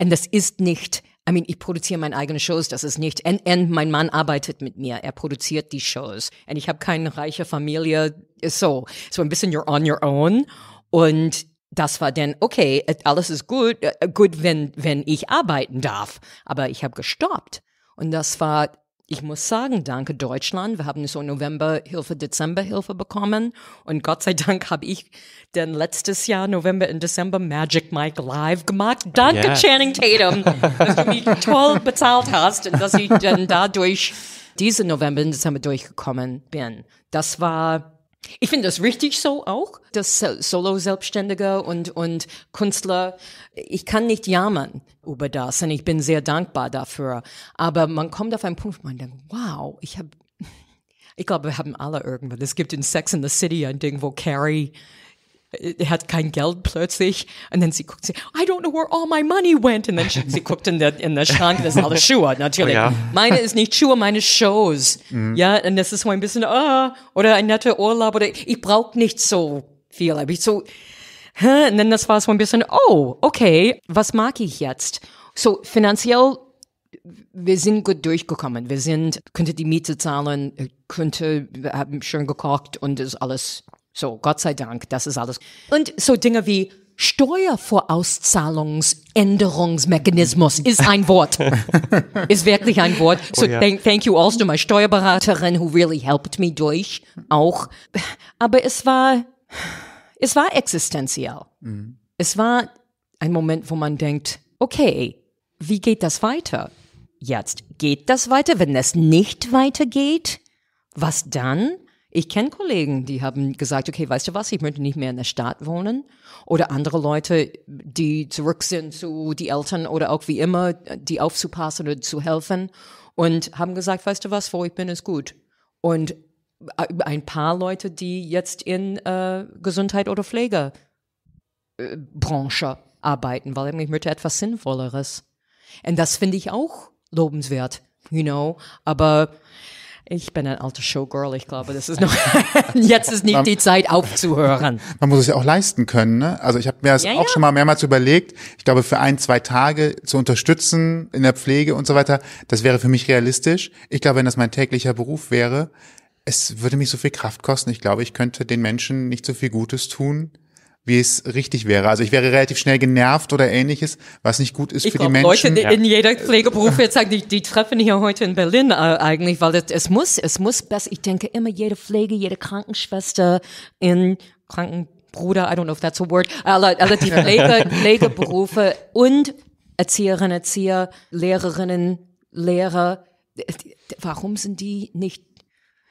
Und das ist nicht I mean, ich produziere meine eigenen Shows, das ist nicht. And, and mein Mann arbeitet mit mir, er produziert die Shows. Und ich habe keine reiche Familie, so. So ein bisschen you're on your own. Und das war denn, okay, äh, alles ist gut, äh, äh, gut, wenn, wenn ich arbeiten darf. Aber ich habe gestoppt. Und das war, ich muss sagen, danke Deutschland. Wir haben so November Hilfe, Dezember Hilfe bekommen. Und Gott sei Dank habe ich denn letztes Jahr, November und Dezember, Magic Mike live gemacht. Danke yes. Channing Tatum, dass du mich toll bezahlt hast und dass ich dann dadurch diese November und Dezember durchgekommen bin. Das war ich finde das richtig so auch, dass Solo-Selbstständige und, und Künstler, ich kann nicht jammern über das und ich bin sehr dankbar dafür. Aber man kommt auf einen Punkt, wo man denkt, wow, ich habe, ich glaube, wir haben alle irgendwann, es gibt in Sex in the City ein Ding, wo Carrie er hat kein Geld plötzlich. Und dann sie guckt sie, I don't know where all my money went. Und dann sie guckt in der, in der Schrank, das sind alle Schuhe, natürlich. Oh ja. Meine ist nicht Schuhe, meine Shows. Mhm. Ja, und das ist so ein bisschen, ah, oder ein netter Urlaub, oder ich brauche nicht so viel. Aber ich so, hä? Und dann das war so ein bisschen, oh, okay, was mag ich jetzt? So, finanziell wir sind gut durchgekommen. Wir sind, könnte die Miete zahlen, könnte, wir haben schön gekocht und ist alles so, Gott sei Dank, das ist alles. Und so Dinge wie Steuervorauszahlungsänderungsmechanismus ist ein Wort. ist wirklich ein Wort. Oh so oh, ja. thank, thank, you also to my Steuerberaterin who really helped me durch auch. Aber es war, es war existenziell. Mhm. Es war ein Moment, wo man denkt, okay, wie geht das weiter? Jetzt geht das weiter. Wenn es nicht weitergeht, was dann? Ich kenne Kollegen, die haben gesagt, okay, weißt du was, ich möchte nicht mehr in der Stadt wohnen. Oder andere Leute, die zurück sind zu die Eltern oder auch wie immer, die aufzupassen oder zu helfen und haben gesagt, weißt du was, wo ich bin, ist gut. Und ein paar Leute, die jetzt in äh, Gesundheit oder Pflegebranche äh, arbeiten, weil ich möchte etwas Sinnvolleres. Und das finde ich auch lobenswert, you know. Aber ich bin ein alter Showgirl. Ich glaube, das ist noch jetzt ist nicht die Zeit aufzuhören. Man muss es ja auch leisten können. Ne? Also ich habe mir das ja, auch ja. schon mal mehrmals überlegt. Ich glaube, für ein, zwei Tage zu unterstützen in der Pflege und so weiter, das wäre für mich realistisch. Ich glaube, wenn das mein täglicher Beruf wäre, es würde mich so viel Kraft kosten. Ich glaube, ich könnte den Menschen nicht so viel Gutes tun, wie es richtig wäre. Also ich wäre relativ schnell genervt oder ähnliches, was nicht gut ist ich für glaub, die Menschen. Leute in jeder Pflegeberuf jetzt sagen, die, die treffen hier heute in Berlin äh, eigentlich, weil das, es muss, es muss besser. Ich denke immer, jede Pflege, jede Krankenschwester in Krankenbruder, I don't know if that's a word, alle, alle die Pflege, Pflegeberufe und Erzieherinnen, Erzieher, Lehrerinnen, Lehrer, warum sind die nicht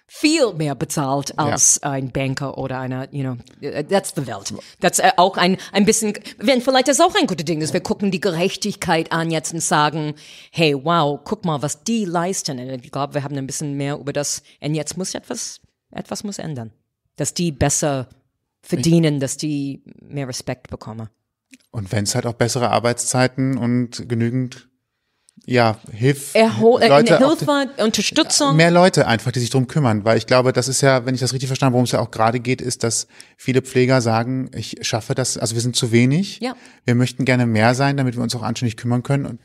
viel mehr bezahlt als ja. ein Banker oder einer, you know, äh, that's the Welt. Das ist äh, auch ein, ein bisschen, wenn vielleicht das auch ein gutes Ding ist. Wir gucken die Gerechtigkeit an jetzt und sagen, hey, wow, guck mal, was die leisten. Und ich glaube, wir haben ein bisschen mehr über das, und jetzt muss etwas, etwas muss ändern. Dass die besser verdienen, ich dass die mehr Respekt bekommen. Und wenn es halt auch bessere Arbeitszeiten und genügend ja, Hilf, Erho äh, Leute ne, Hilfe, auf, Unterstützung. Mehr Leute einfach, die sich drum kümmern, weil ich glaube, das ist ja, wenn ich das richtig verstanden, habe, worum es ja auch gerade geht, ist, dass viele Pfleger sagen, ich schaffe das, also wir sind zu wenig, ja. wir möchten gerne mehr sein, damit wir uns auch anständig kümmern können und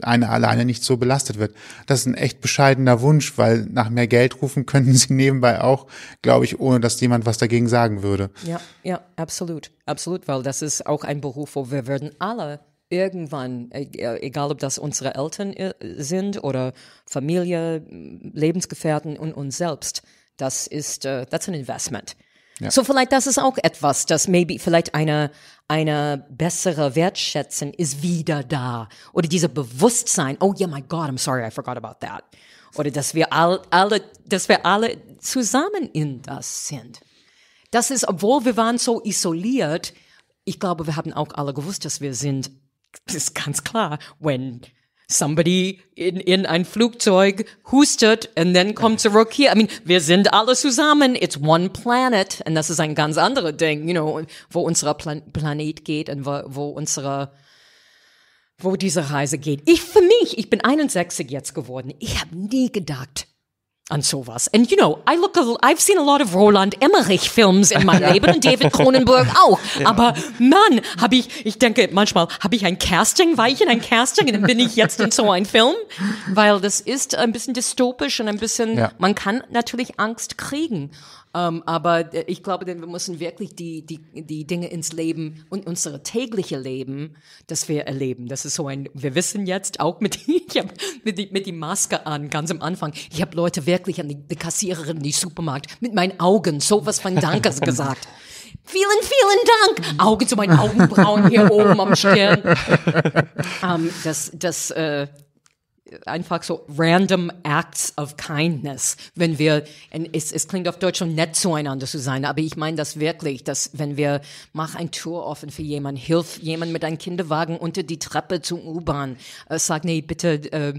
eine alleine nicht so belastet wird. Das ist ein echt bescheidener Wunsch, weil nach mehr Geld rufen könnten sie nebenbei auch, glaube ich, ohne dass jemand was dagegen sagen würde. Ja, ja, absolut, absolut, weil das ist auch ein Beruf, wo wir würden alle irgendwann, äh, e, egal ob das unsere Eltern äh, sind oder Familie, mm, Lebensgefährten und uns selbst, das ist, uh, that's an investment. Ja. So vielleicht das ist auch etwas, das maybe vielleicht eine, eine bessere Wertschätzen ist wieder da. Oder dieser Bewusstsein, oh yeah, my God, I'm sorry, I forgot about that. Oder dass wir all, alle, dass wir alle zusammen in das sind. Das ist, obwohl wir waren so isoliert, ich glaube, wir haben auch alle gewusst, dass wir sind das ist ganz klar, when somebody in, in ein Flugzeug hustet and then kommt zurück hier. I mean, wir sind alle zusammen. It's one planet. Und das ist ein ganz anderes Ding, you know, wo unser Plan Planet geht und wo, wo unsere wo diese Reise geht. Ich für mich, ich bin 61 jetzt geworden. Ich habe nie gedacht, an sowas. And you know, I look, a, I've seen a lot of Roland Emmerich Films in meinem Leben und David Cronenberg auch. Ja. Aber Mann, habe ich, ich denke manchmal, habe ich ein Casting, war ich in ein Casting und dann bin ich jetzt in so ein Film, weil das ist ein bisschen dystopisch und ein bisschen, ja. man kann natürlich Angst kriegen. Um, ähm, aber äh, ich glaube, denn wir müssen wirklich die, die, die Dinge ins Leben und unser tägliche Leben, das wir erleben. Das ist so ein, wir wissen jetzt auch mit, ich hab, mit, die, mit die Maske an, ganz am Anfang. Ich habe Leute wirklich an die, die Kassiererin, die Supermarkt, mit meinen Augen sowas von Dankes gesagt. Vielen, vielen Dank. Auge zu meinen Augenbrauen hier oben am Stirn. Um, ähm, das, das, äh, einfach so random acts of kindness, wenn wir, es, es klingt auf Deutsch schon nett zueinander zu sein, aber ich meine das wirklich, dass wenn wir, mach ein Tour offen für jemanden, hilf jemand mit einem Kinderwagen unter die Treppe zum U-Bahn, äh, sag, nee, bitte, äh,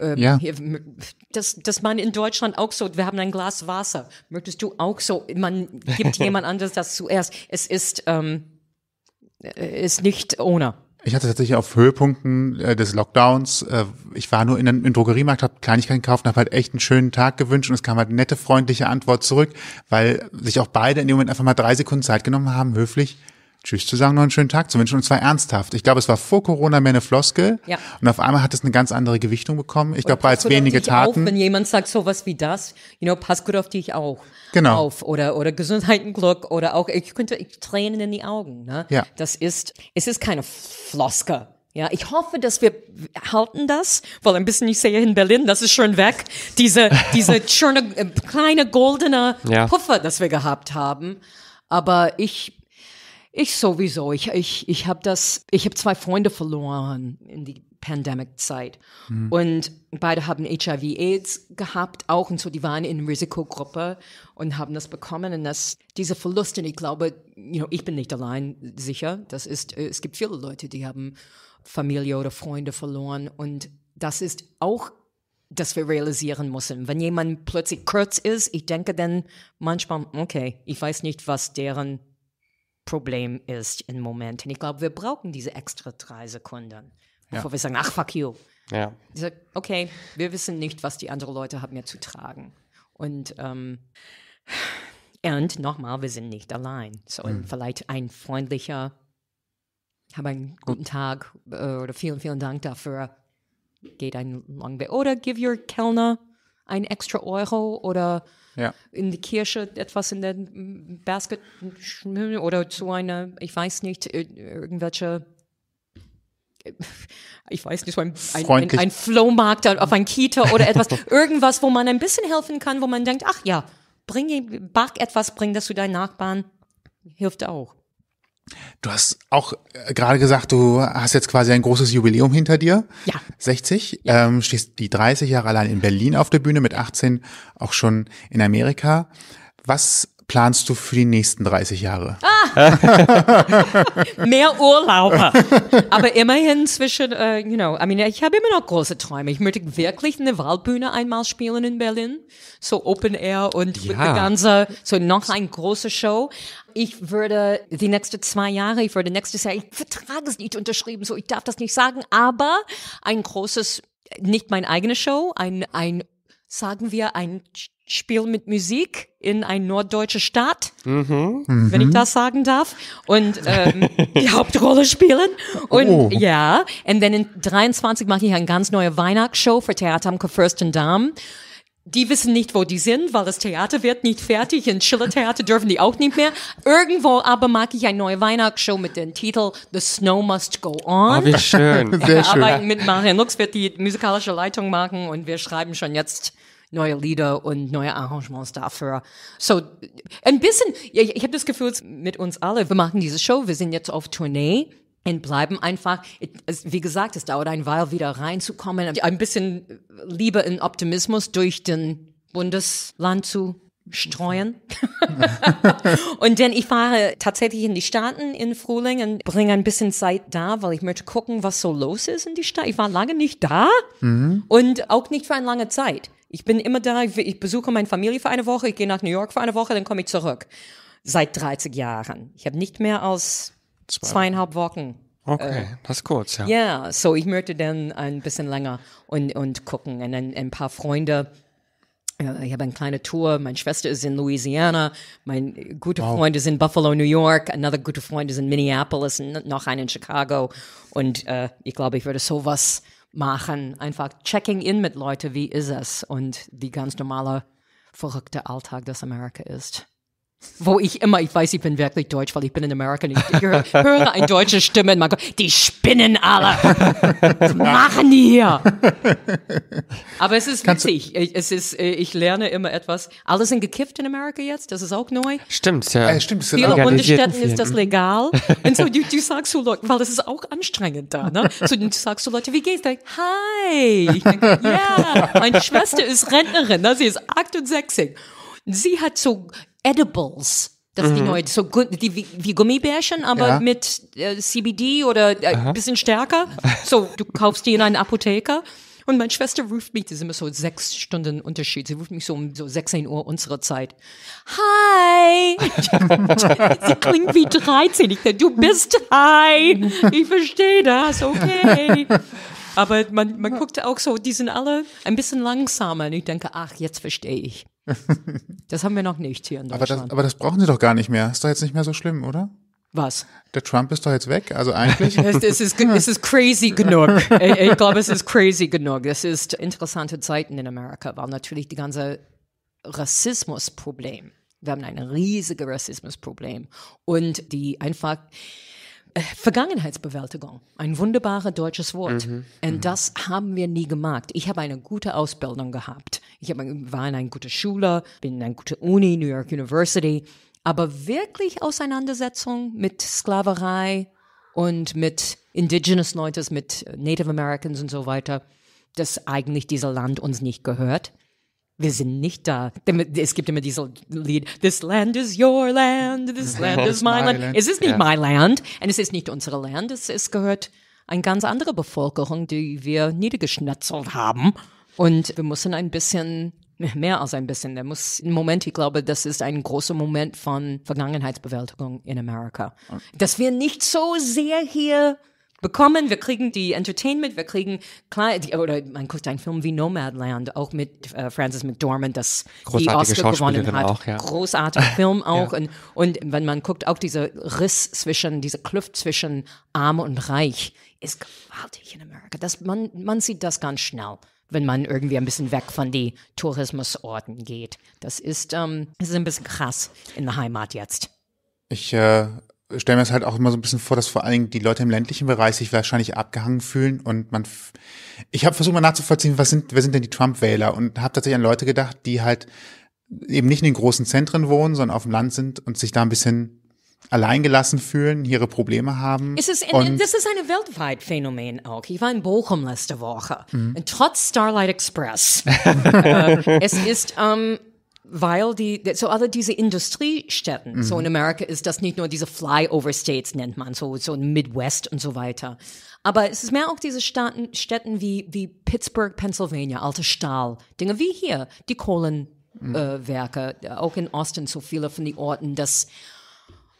äh, ja. Hier, das, das man in Deutschland auch so, wir haben ein Glas Wasser, möchtest du auch so, man gibt jemand anders das zuerst, es ist, ähm, äh, ist nicht ohne. Ich hatte tatsächlich auf Höhepunkten äh, des Lockdowns, äh, ich war nur in einem Drogeriemarkt, habe Kleinigkeiten gekauft, und habe halt echt einen schönen Tag gewünscht und es kam halt nette, freundliche Antwort zurück, weil sich auch beide in dem Moment einfach mal drei Sekunden Zeit genommen haben, höflich Tschüss zu sagen, noch einen schönen Tag zu wünschen. Und zwar ernsthaft. Ich glaube, es war vor Corona mehr eine Floskel. Ja. Und auf einmal hat es eine ganz andere Gewichtung bekommen. Ich glaube, bereits wenige Taten. Auf, wenn jemand sagt sowas wie das, you know, pass gut auf dich auch. Genau. Auf. Oder, oder Gesundheit und Glück. Oder auch, ich könnte, ich Tränen in die Augen, ne? Ja. Das ist, es ist keine Floskel. Ja, ich hoffe, dass wir halten das, weil ein bisschen ich sehe in Berlin, das ist schon weg, diese, diese schöne, äh, kleine goldene ja. Puffer, das wir gehabt haben. Aber ich ich sowieso. Ich, ich, ich habe das, ich habe zwei Freunde verloren in die Pandemic-Zeit. Mhm. Und beide haben HIV-Aids gehabt auch und so, die waren in Risikogruppe und haben das bekommen. Und das, diese Verluste, ich glaube, you know, ich bin nicht allein sicher. Das ist, äh, es gibt viele Leute, die haben Familie oder Freunde verloren. Und das ist auch dass wir realisieren müssen. Wenn jemand plötzlich kurz ist, ich denke dann manchmal, okay, ich weiß nicht, was deren Problem ist im Moment. Und ich glaube, wir brauchen diese extra drei Sekunden, bevor ja. wir sagen, ach, fuck you. Ja. Ich sage, okay, wir wissen nicht, was die anderen Leute haben mir zu tragen. Und, ähm, und nochmal, wir sind nicht allein. So, mhm. vielleicht ein freundlicher, hab einen guten Tag äh, oder vielen, vielen Dank dafür. Geht ein langer Weg. Oder give your Kellner ein extra Euro oder ja. in die Kirche etwas in den Basket oder zu einer, ich weiß nicht, irgendwelche äh, ich weiß nicht, so ein, ein, ein, ein Flohmarkt auf ein Kita oder etwas, irgendwas, wo man ein bisschen helfen kann, wo man denkt, ach ja, bring, back etwas, bring das zu deinen Nachbarn, hilft auch. Du hast auch äh, gerade gesagt, du hast jetzt quasi ein großes Jubiläum hinter dir. Ja. 60. Ja. Ähm, stehst die 30 Jahre allein in Berlin auf der Bühne, mit 18 auch schon in Amerika. Was planst du für die nächsten 30 Jahre? Ah. Mehr Urlauber. Aber immerhin zwischen, uh, you know, I mean, ich habe immer noch große Träume. Ich möchte wirklich eine Waldbühne einmal spielen in Berlin. So Open Air und ja. ganze, so noch ein große Show. Ich würde die nächsten zwei Jahre, ich würde nächstes Jahr, ich vertrage es nicht unterschrieben, so ich darf das nicht sagen, aber ein großes nicht meine eigene Show, ein, ein sagen wir, ein Spiel mit Musik in ein norddeutscher Stadt, mhm. wenn ich mhm. das sagen darf, und ähm, die Hauptrolle spielen. Und oh. ja, und dann in 23 mache ich eine ganz neue Weihnachtsshow für Theater am Kurfürstendamm die wissen nicht, wo die sind, weil das Theater wird nicht fertig. In Schiller-Theater dürfen die auch nicht mehr. Irgendwo aber mag ich eine neue Weihnachtsshow mit dem Titel The Snow Must Go On. Oh, wie schön. Sehr schön. wir arbeiten mit Marian Lux, wird die musikalische Leitung machen und wir schreiben schon jetzt neue Lieder und neue Arrangements dafür. So, ein bisschen, ich, ich habe das Gefühl, mit uns alle, wir machen diese Show, wir sind jetzt auf Tournee und bleiben einfach, wie gesagt, es dauert ein Weil wieder reinzukommen, ein bisschen Liebe und Optimismus durch den Bundesland zu streuen. und denn ich fahre tatsächlich in die Staaten in Frühling und bringe ein bisschen Zeit da, weil ich möchte gucken, was so los ist in die Stadt. Ich war lange nicht da mhm. und auch nicht für eine lange Zeit. Ich bin immer da, ich besuche meine Familie für eine Woche, ich gehe nach New York für eine Woche, dann komme ich zurück. Seit 30 Jahren. Ich habe nicht mehr als Zwei zweieinhalb Wochen. Okay, äh, das ist kurz, ja. Ja, yeah, so ich möchte dann ein bisschen länger und, und gucken. Und dann ein paar Freunde. Äh, ich habe eine kleine Tour. Meine Schwester ist in Louisiana. Mein guter wow. Freund ist in Buffalo, New York. Another guter Freund ist in Minneapolis. Noch einen in Chicago. Und äh, ich glaube, ich würde sowas machen. Einfach checking in mit Leuten. Wie ist es? Und die ganz normale, verrückte Alltag, das Amerika ist wo ich immer, ich weiß, ich bin wirklich deutsch, weil ich bin in Amerika und ich höre, höre eine deutsche Stimme und meinem Kopf, die spinnen alle. Was machen die hier? Aber es ist Kannst witzig. Ich, es ist, äh, ich lerne immer etwas. Alle sind gekifft in Amerika jetzt, das ist auch neu. Stimmt, ja. Äh, stimmt, Viele Bundesstädten ist das ne? legal. und so, du, du sagst so Leuten, weil es ist auch anstrengend da, ne? So, du sagst so Leute, wie geht's? Denke, Hi. Ich denke, ja, meine Schwester ist Rentnerin, ne? sie ist 68. Sie hat so Edibles. Das ist mhm. die neue, so die, wie, wie Gummibärchen, aber ja. mit äh, CBD oder ein äh, bisschen stärker. So, du kaufst die in einen Apotheker. Und meine Schwester ruft mich, das ist immer so sechs Stunden Unterschied. Sie ruft mich so um so 16 Uhr unserer Zeit. Hi! Sie klingt wie 13. Ich denke, du bist hi! Ich verstehe das, okay. Aber man, man guckt auch so, die sind alle ein bisschen langsamer. Und ich denke, ach, jetzt verstehe ich. das haben wir noch nicht hier in Deutschland. Aber das, aber das brauchen sie doch gar nicht mehr. Ist doch jetzt nicht mehr so schlimm, oder? Was? Der Trump ist doch jetzt weg, also eigentlich. es, es, ist, es ist crazy genug. Ich, ich glaube, es ist crazy genug. Es ist interessante Zeiten in Amerika, weil natürlich die ganze Rassismusproblem. Wir haben ein riesiges Rassismusproblem. Und die einfach äh, Vergangenheitsbewältigung, ein wunderbares deutsches Wort. Mhm. Und mhm. das haben wir nie gemacht. Ich habe eine gute Ausbildung gehabt. Ich war in einer guten Schule, bin in einer guten Uni, New York University. Aber wirklich Auseinandersetzung mit Sklaverei und mit Indigenous Leuten, mit Native Americans und so weiter, dass eigentlich dieses Land uns nicht gehört wir sind nicht da. Es gibt immer dieses Lied, This land is your land, this land is my land. Es ist nicht ja. my land und es ist nicht unsere Land, es, es gehört eine ganz andere Bevölkerung, die wir niedergeschnetzelt haben. Und wir müssen ein bisschen mehr als ein bisschen. Der muss im Moment, ich glaube, das ist ein großer Moment von Vergangenheitsbewältigung in Amerika. Dass wir nicht so sehr hier bekommen. Wir kriegen die Entertainment, wir kriegen klein, die, oder man guckt einen Film wie Nomadland, auch mit äh, Frances McDormand, das die Oscar gewonnen hat. Auch, ja. Großartiger Film auch. Ja. Und, und wenn man guckt, auch diese Riss zwischen, diese Kluft zwischen Arm und Reich ist gewaltig in Amerika. Das, man, man sieht das ganz schnell wenn man irgendwie ein bisschen weg von den Tourismusorten geht. Das ist, ähm, das ist ein bisschen krass in der Heimat jetzt. Ich äh, stelle mir das halt auch immer so ein bisschen vor, dass vor allen Dingen die Leute im ländlichen Bereich sich wahrscheinlich abgehangen fühlen und man. Ich habe versucht mal nachzuvollziehen, was sind, wer sind denn die Trump-Wähler und habe tatsächlich an Leute gedacht, die halt eben nicht in den großen Zentren wohnen, sondern auf dem Land sind und sich da ein bisschen alleingelassen fühlen, ihre Probleme haben. Es ist, und das ist ein weltweit Phänomen auch. Ich war in Bochum letzte Woche. Mhm. Und trotz Starlight Express. äh, es ist, ähm, weil die, so alle diese Industriestädten, mhm. so in mhm. Amerika ist das nicht nur diese Flyover States nennt man, so, so Midwest und so weiter. Aber es ist mehr auch diese Staaten, Städten wie, wie Pittsburgh, Pennsylvania, alte Stahl, Dinge wie hier, die Kohlenwerke, mhm. äh, auch in Austin so viele von den Orten, dass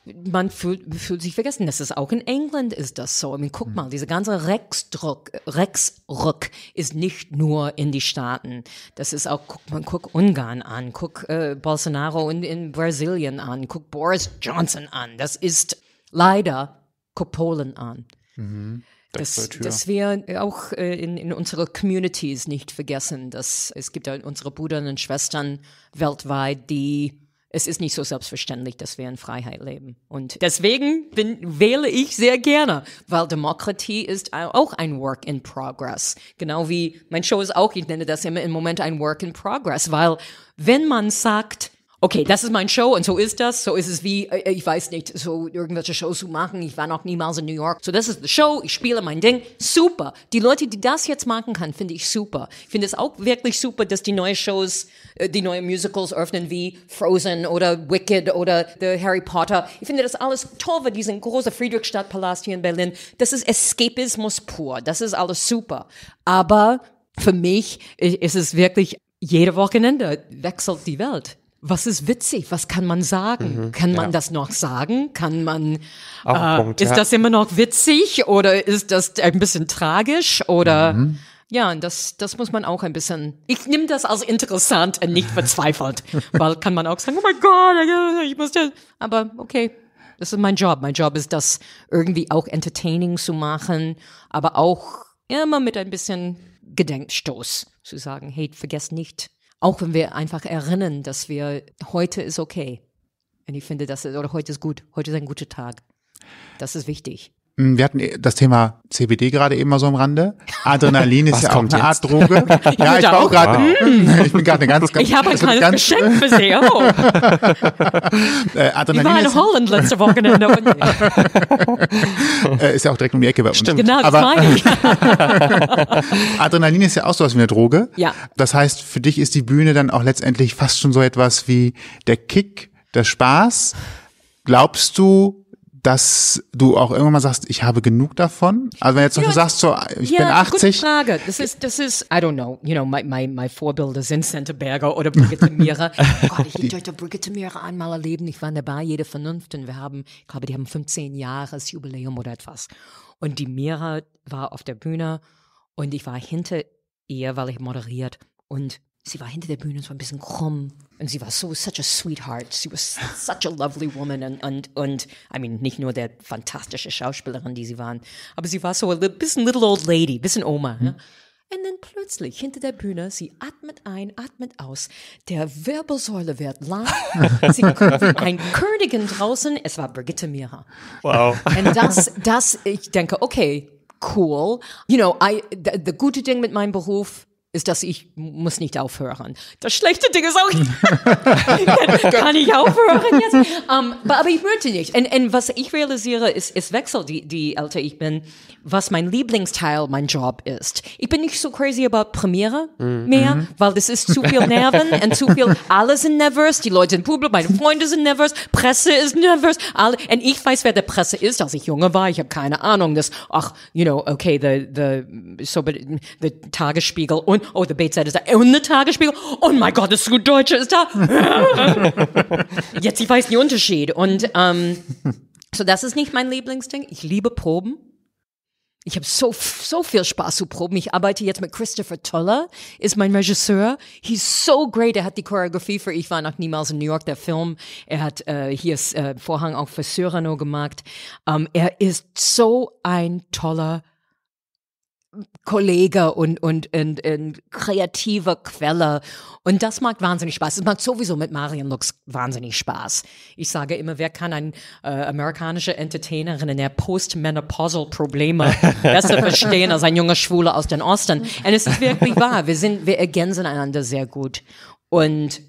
man fühlt, fühlt sich vergessen. Das ist auch in England ist das so. Ich meine, guck mhm. mal, dieser ganze Rechtsdruck, Rechtsruck ist nicht nur in die Staaten. Das ist auch, guck man, guck Ungarn an, guck äh, Bolsonaro in, in Brasilien an, guck Boris Johnson an. Das ist leider, guck Polen an. Mhm. Dass, dass wir auch äh, in, in unserer Communities nicht vergessen, dass es gibt ja unsere Brüder und Schwestern weltweit, die es ist nicht so selbstverständlich, dass wir in Freiheit leben. Und deswegen bin, wähle ich sehr gerne, weil Demokratie ist auch ein Work in Progress. Genau wie mein Show ist auch, ich nenne das immer im Moment ein Work in Progress, weil wenn man sagt, okay, das ist mein Show und so ist das, so ist es wie, äh, ich weiß nicht, so irgendwelche Shows zu machen, ich war noch niemals in New York, so das ist die Show, ich spiele mein Ding, super. Die Leute, die das jetzt machen kann, finde ich super. Ich finde es auch wirklich super, dass die neuen Shows, äh, die neuen Musicals öffnen wie Frozen oder Wicked oder The Harry Potter. Ich finde das alles toll, weil diesen großen Friedrichstadtpalast hier in Berlin, das ist Escapismus pur, das ist alles super. Aber für mich äh, ist es wirklich jede Wochenende wechselt die Welt was ist witzig? Was kann man sagen? Mhm, kann man ja. das noch sagen? Kann man, äh, Punkt, ist ja. das immer noch witzig oder ist das ein bisschen tragisch oder, mhm. ja, das, das muss man auch ein bisschen, ich nehme das als interessant und nicht verzweifelt, weil kann man auch sagen, oh mein Gott, ich muss das, aber okay. Das ist mein Job. Mein Job ist, das irgendwie auch entertaining zu machen, aber auch immer mit ein bisschen Gedenkstoß zu sagen, hey, vergesst nicht, auch wenn wir einfach erinnern, dass wir heute ist okay. Und ich finde, das ist, oder heute ist gut, heute ist ein guter Tag. Das ist wichtig. Hm, wir hatten äh, das Thema CBD gerade eben mal so am Rande. Adrenalin ist ja auch eine jetzt? Art Droge. Ich ja, ich war auch gerade. Wow. Ich bin gerade eine ganz, ganz. Ich habe ein also kleines ganz, Geschenk für Sie. Oh. äh, Adrenalin ich war in Holland letzte Wochenende. Äh, ist ja auch direkt um die Ecke bei uns. Stimmt. Genau, das meine ich. Adrenalin ist ja auch sowas wie eine Droge. Ja. Das heißt, für dich ist die Bühne dann auch letztendlich fast schon so etwas wie der Kick, der Spaß. Glaubst du, dass du auch irgendwann mal sagst, ich habe genug davon? Also wenn jetzt zum Beispiel sagst, so, ich ja, bin 80. Gute Frage. Das ist, das ist, I don't know, you know, my, my, my Vorbilder sind Santa Berger oder Brigitte Mira. Gott, oh, ich liebte Brigitte Mira einmal erleben. Ich war in der Bar, jede Vernunft und wir haben, ich glaube, die haben 15 Jahres Jubiläum oder etwas. Und die Mira war auf der Bühne und ich war hinter ihr, weil ich moderiert und sie war hinter der Bühne und es war ein bisschen krumm und sie war so such a sweetheart. She was such a lovely woman. Und, und, und I mean, nicht nur der fantastische Schauspielerin, die sie waren, aber sie war so a ein bisschen little old lady, bisschen Oma. Mhm. Ne? Und dann plötzlich hinter der Bühne, sie atmet ein, atmet aus. Der Wirbelsäule wird lang. sie guckt ein Königin draußen. Es war Brigitte Mira. Wow. Und das, das, ich denke, okay, cool. You know, I, the, the gute Ding mit meinem Beruf, ist, dass ich muss nicht aufhören. Das schlechte Ding ist auch, kann, kann ich aufhören jetzt? Um, ähm, aber ich möchte nicht. Und, und was ich realisiere, ist, es wechselt, die, die älter ich bin, was mein Lieblingsteil, mein Job ist. Ich bin nicht so crazy about Premiere mhm. mehr, mhm. weil das ist zu viel Nerven und zu viel, alle sind nervös, die Leute im Publikum, meine Freunde sind nervös, Presse ist nervös, alle, und ich weiß, wer der Presse ist, als ich junge war, ich habe keine Ahnung, das, ach, you know, okay, the, the, so, the Tagesspiegel und Morgen, oh, the Bates-Zeit ist da. Und der Tagesspiegel, oh mein Gott, das gut Deutsche ist da. Jetzt, ich weiß den Unterschied. Und ähm, so, das ist nicht mein Lieblingsding. Ich liebe Proben. Ich habe so, so viel Spaß zu proben. Ich arbeite jetzt mit Christopher Toller, ist mein Regisseur. He's so great. Er hat die Choreografie für Ich war noch niemals in New York, der Film. Er hat äh, hier ist, äh, Vorhang auch für Cyrano gemacht. Ähm, er ist so ein toller Kollege und, und, und, und kreativer Quelle. Und das macht wahnsinnig Spaß. Es macht sowieso mit Marion Lux wahnsinnig Spaß. Ich sage immer, wer kann eine äh, amerikanische Entertainerin in der postmenopausal Probleme besser verstehen als ein junger Schwule aus den Osten? Und es ist wirklich wahr. Wir sind, wir ergänzen einander sehr gut. Und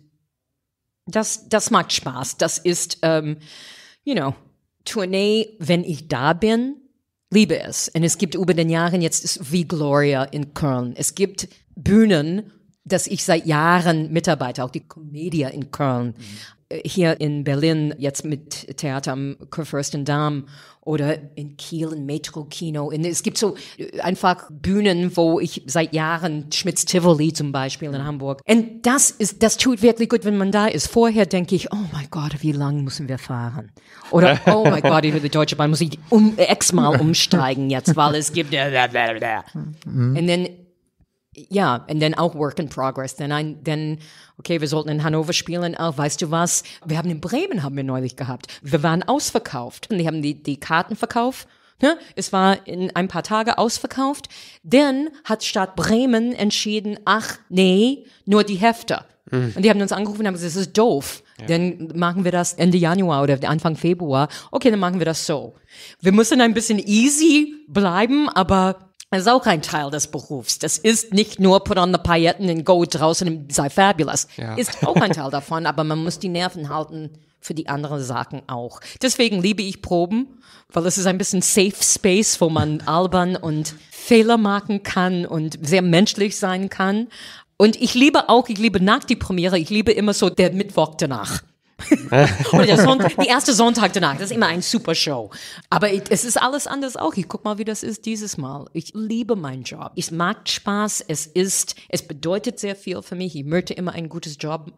das, das macht Spaß. Das ist, ähm, you know, Tournee, wenn ich da bin, liebe es. Und es gibt über den Jahren jetzt ist wie Gloria in Köln. Es gibt Bühnen, dass ich seit Jahren mitarbeite, auch die Comedia in Köln. Mhm hier in Berlin jetzt mit Theater am Kurfürstendamm oder in Kiel im Metro-Kino. Es gibt so äh, einfach Bühnen, wo ich seit Jahren Schmitz Tivoli zum Beispiel in Hamburg. Und das ist, das tut wirklich gut, wenn man da ist. Vorher denke ich, oh mein Gott, wie lang müssen wir fahren? Oder, oh mein Gott, über die Deutsche Bahn muss ich um, äh, x-mal umsteigen jetzt, weil es gibt, und äh, mhm. dann ja, and then auch Work in Progress. Denn ein, denn, okay, wir sollten in Hannover spielen. Ach, weißt du was? Wir haben in Bremen haben wir neulich gehabt. Wir waren ausverkauft. Und die haben die, die Karten verkauft. Ne? Es war in ein paar Tage ausverkauft. Denn hat Stadt Bremen entschieden, ach, nee, nur die Hefte. Mhm. Und die haben uns angerufen und haben gesagt, das ist doof. Ja. Dann machen wir das Ende Januar oder Anfang Februar. Okay, dann machen wir das so. Wir müssen ein bisschen easy bleiben, aber das ist auch ein Teil des Berufs. Das ist nicht nur put on the Pailletten and go draußen and sei fabulous. Ja. Ist auch ein Teil davon, aber man muss die Nerven halten für die anderen Sachen auch. Deswegen liebe ich Proben, weil es ist ein bisschen Safe Space, wo man albern und Fehler machen kann und sehr menschlich sein kann. Und ich liebe auch, ich liebe nach die Premiere, ich liebe immer so der Mittwoch danach. Oder der Sonntag, die erste Sonntag danach, das ist immer ein super Show. Aber ich, es ist alles anders auch. Ich guck mal, wie das ist dieses Mal. Ich liebe meinen Job. Es mag Spaß. Es ist, es bedeutet sehr viel für mich. Ich möchte immer ein gutes Job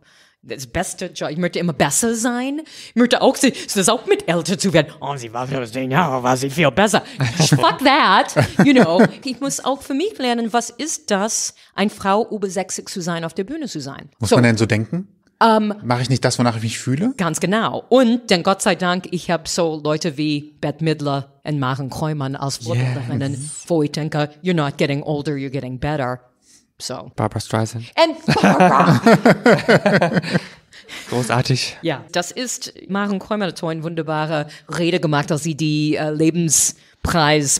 das beste Job. Ich möchte immer besser sein. Ich möchte auch, sie, das auch mit älter zu werden. Oh, sie war für zehn Jahre, war sie viel besser. Fuck that. You know, ich muss auch für mich lernen, was ist das, eine Frau über 60 zu sein, auf der Bühne zu sein. Muss so. man denn so denken? Ähm, Mache ich nicht das, wonach ich mich fühle? Ganz genau. Und denn Gott sei Dank, ich habe so Leute wie Bette Midler und Maren Kreumann als Vorbilderinnen, yes. wo ich denke, you're not getting older, you're getting better. So. Barbara Streisand. And Barbara. Großartig. Ja, das ist Maren Kräumer, so eine wunderbare Rede gemacht, dass sie die äh, Lebens...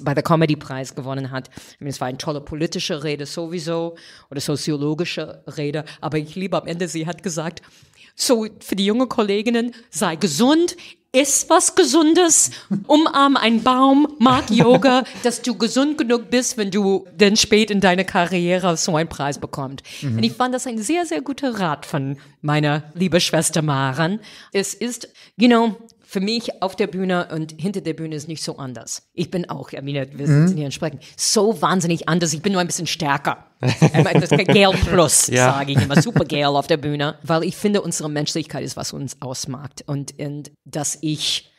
bei der Comedy Preis gewonnen hat. Es war eine tolle politische Rede sowieso oder soziologische Rede, aber ich liebe am Ende, sie hat gesagt, so für die jungen Kolleginnen, sei gesund, iss was Gesundes, umarm einen Baum, mag Yoga, dass du gesund genug bist, wenn du denn spät in deine Karriere so einen Preis bekommst. Mhm. Und ich fand das ein sehr, sehr guter Rat von meiner lieben Schwester Maren. Es ist, you know, für mich auf der Bühne und hinter der Bühne ist nicht so anders. Ich bin auch, Hermine, wir mhm. sind hier entsprechend, so wahnsinnig anders. Ich bin nur ein bisschen stärker. das Gale Plus, ja. sage ich immer, super Gale auf der Bühne, weil ich finde, unsere Menschlichkeit ist, was uns ausmacht. Und, und dass ich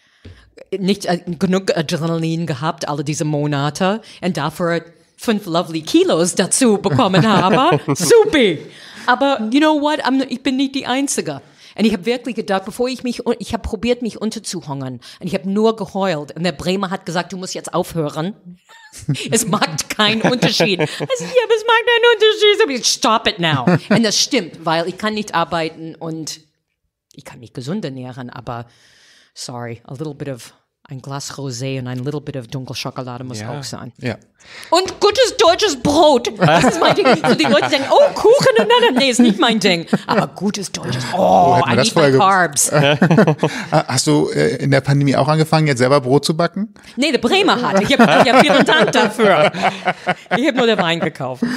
nicht äh, genug Adrenalin gehabt alle diese Monate und dafür fünf lovely Kilos dazu bekommen habe. Supi! Aber you know what? I'm, ich bin nicht die Einzige. Und ich habe wirklich gedacht, bevor ich mich, ich habe probiert, mich unterzuhungern. Und ich habe nur geheult. Und der Bremer hat gesagt, du musst jetzt aufhören. es macht keinen Unterschied. Also, ja, es macht keinen Unterschied. Stop it now. Und das stimmt, weil ich kann nicht arbeiten und ich kann mich gesund ernähren, aber sorry, a little bit of ein Glas Rosé und ein little bit of Dunkelschokolade muss ja. auch sein. Ja. Und gutes deutsches Brot. Das ist mein Ding. So die Leute denken, oh, Kuchen. Nein, nein, nee, ist nicht mein Ding. Aber gutes deutsches Oh, oh I need my carbs. Ah, hast du äh, in der Pandemie auch angefangen, jetzt selber Brot zu backen? Nee, der Bremer hat. Ich habe ja, vielen Dank dafür. Ich habe nur den Wein gekauft.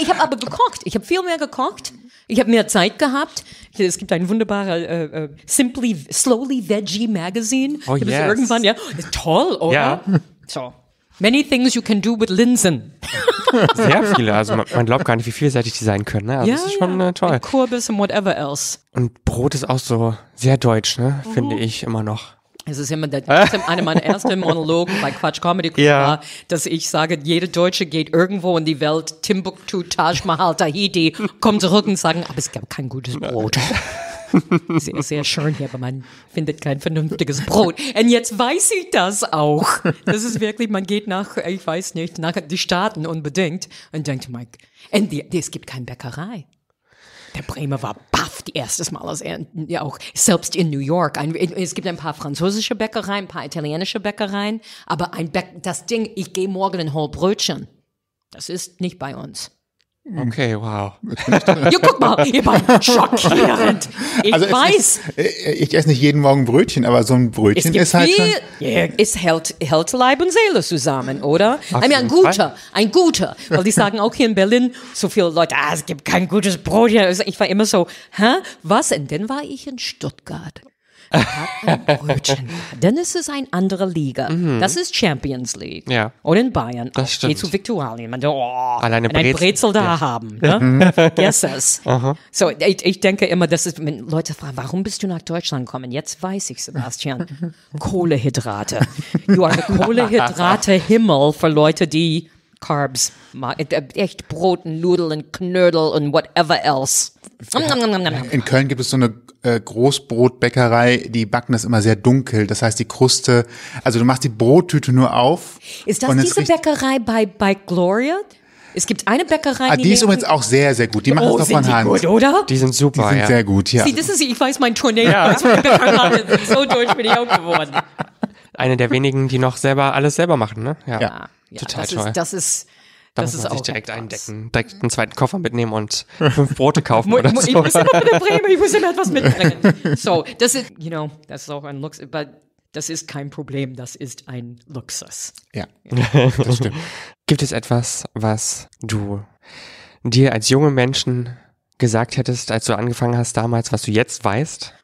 Ich habe aber gekocht. Ich habe viel mehr gekocht. Ich habe mehr Zeit gehabt. Es gibt ein wunderbares äh, äh, Simply Slowly Veggie Magazine. Oh, ja gibt yes. es irgendwann, ja. Toll, oder? Ja. So. Many things you can do with Linsen. Sehr viele. Also man, man, glaubt gar nicht, wie vielseitig die sein können. Ne? Also ja, das ist schon ja. Äh, toll. Mit Kürbis und whatever else. Und Brot ist auch so sehr deutsch, ne? Mhm. finde oh. ich immer noch. Es ist immer der, einer meiner ersten Monologen bei Quatsch Comedy Club, ja. dass ich sage, jede Deutsche geht irgendwo in die Welt, Timbuktu, Taj Mahal, Tahiti, kommt zurück und sagen, aber es gab kein gutes Brot. Sehr, sehr schön hier, aber man findet kein vernünftiges Brot. Und jetzt weiß ich das auch. Das ist wirklich, man geht nach, ich weiß nicht, nach die Staaten unbedingt und denkt, Mike, und die, die, es gibt keine Bäckerei. Der Bremer war baff, die erste Mal, als er ja auch selbst in New York. Ein, es gibt ein paar französische Bäckereien, ein paar italienische Bäckereien, aber ein Bäck, das Ding, ich gehe morgen in Whole Brötchen. Das ist nicht bei uns. Mhm. Okay, wow. ja, guck mal, ihr beiden, schockierend. Ich also weiß. Ist, ich esse nicht jeden Morgen Brötchen, aber so ein Brötchen ist halt viel, schon. es hält, hält Leib und Seele zusammen, oder? Absolut. Ein guter, ein guter. Weil die sagen auch hier in Berlin so viele Leute, ah, es gibt kein gutes Brot hier. Also ich war immer so, hä? Was Und Dann war ich in Stuttgart. Hat ein Brötchen. Dann ist es eine andere Liga. Mhm. Das ist Champions League. Ja. Und in Bayern. Das stimmt. Geh zu Viktualien. Man, oh, Alleine Brezel. ein Brezel da ja. haben. Ne? Vergiss es. Aha. So, ich, ich, denke immer, das ist, wenn Leute fragen, warum bist du nach Deutschland gekommen? Jetzt weiß ich, Sebastian. Kohlehydrate. Du hast Kohlehydrate-Himmel für Leute, die Carbs, äh, echt Brot, Nudeln, Knödel und whatever else in Köln gibt es so eine äh, Großbrotbäckerei, die backen das immer sehr dunkel. Das heißt, die Kruste, also du machst die Brottüte nur auf. Ist das diese Bäckerei bei, bei Gloria? Es gibt eine Bäckerei. Ah, die, die ist übrigens auch sehr, sehr gut. Die machen oh, es doch von Hand. Gut, oder? Die sind super. Die sind ja. sehr gut, ja. Sie, das ich weiß, mein Tournee. Ja. so durch bin ich auch geworden. Eine der wenigen, die noch selber alles selber machen, ne? Ja. ja, ah, ja Total das toll. Ist, das ist, das muss man sich direkt eindecken, direkt einen zweiten Koffer mitnehmen und fünf Brote kaufen oder so. Ich muss immer mit der Bremen, ich muss immer etwas mitbringen. So, das ist, you know, das ist auch ein Luxus, aber das ist kein Problem, das ist ein Luxus. Ja, ja. das stimmt. Gibt es etwas, was du dir als junge Menschen gesagt hättest, als du angefangen hast damals, was du jetzt weißt?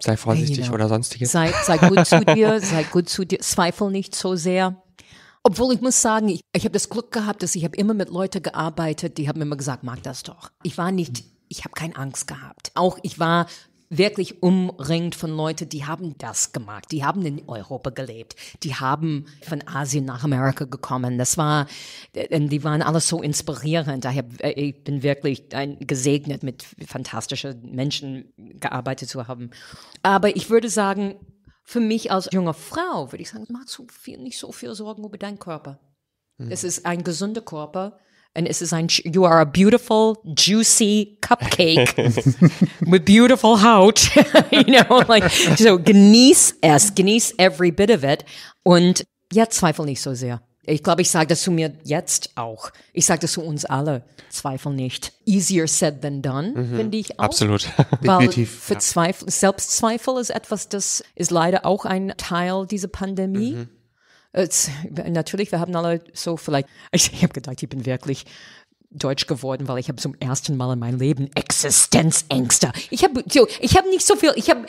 Sei vorsichtig hey, you know. oder sonstiges. Sei, sei gut zu dir, sei gut zu dir, zweifel nicht so sehr obwohl ich muss sagen, ich, ich habe das Glück gehabt, dass ich habe immer mit Leuten gearbeitet, die haben immer gesagt, mag das doch. Ich war nicht, ich habe keine Angst gehabt. Auch ich war wirklich umringt von Leuten, die haben das gemacht, die haben in Europa gelebt, die haben von Asien nach Amerika gekommen. Das war, ähm, die waren alles so inspirierend. Daher, äh, ich bin wirklich gesegnet, mit fantastischen Menschen gearbeitet zu haben. Aber ich würde sagen, für mich als junge Frau würde ich sagen, mach so viel, nicht so viel Sorgen über deinen Körper. Mhm. Es ist ein gesunder Körper. And es is ein, you are a beautiful, juicy cupcake with beautiful haut. you know, like, so genieß es, genieß every bit of it. Und ja, zweifel nicht so sehr. Ich glaube, ich sage das zu mir jetzt auch. Ich sage das zu uns alle. Zweifel nicht. Easier said than done, mhm. finde ich auch. Absolut. Weil Definitiv. Für Zweifel, Selbstzweifel ist etwas, das ist leider auch ein Teil dieser Pandemie. Mhm. Es, äh, natürlich, wir haben alle so vielleicht, ich, ich habe gedacht, ich bin wirklich deutsch geworden, weil ich habe zum ersten Mal in meinem Leben Existenzängste. Ich habe ich hab nicht so viel, ich habe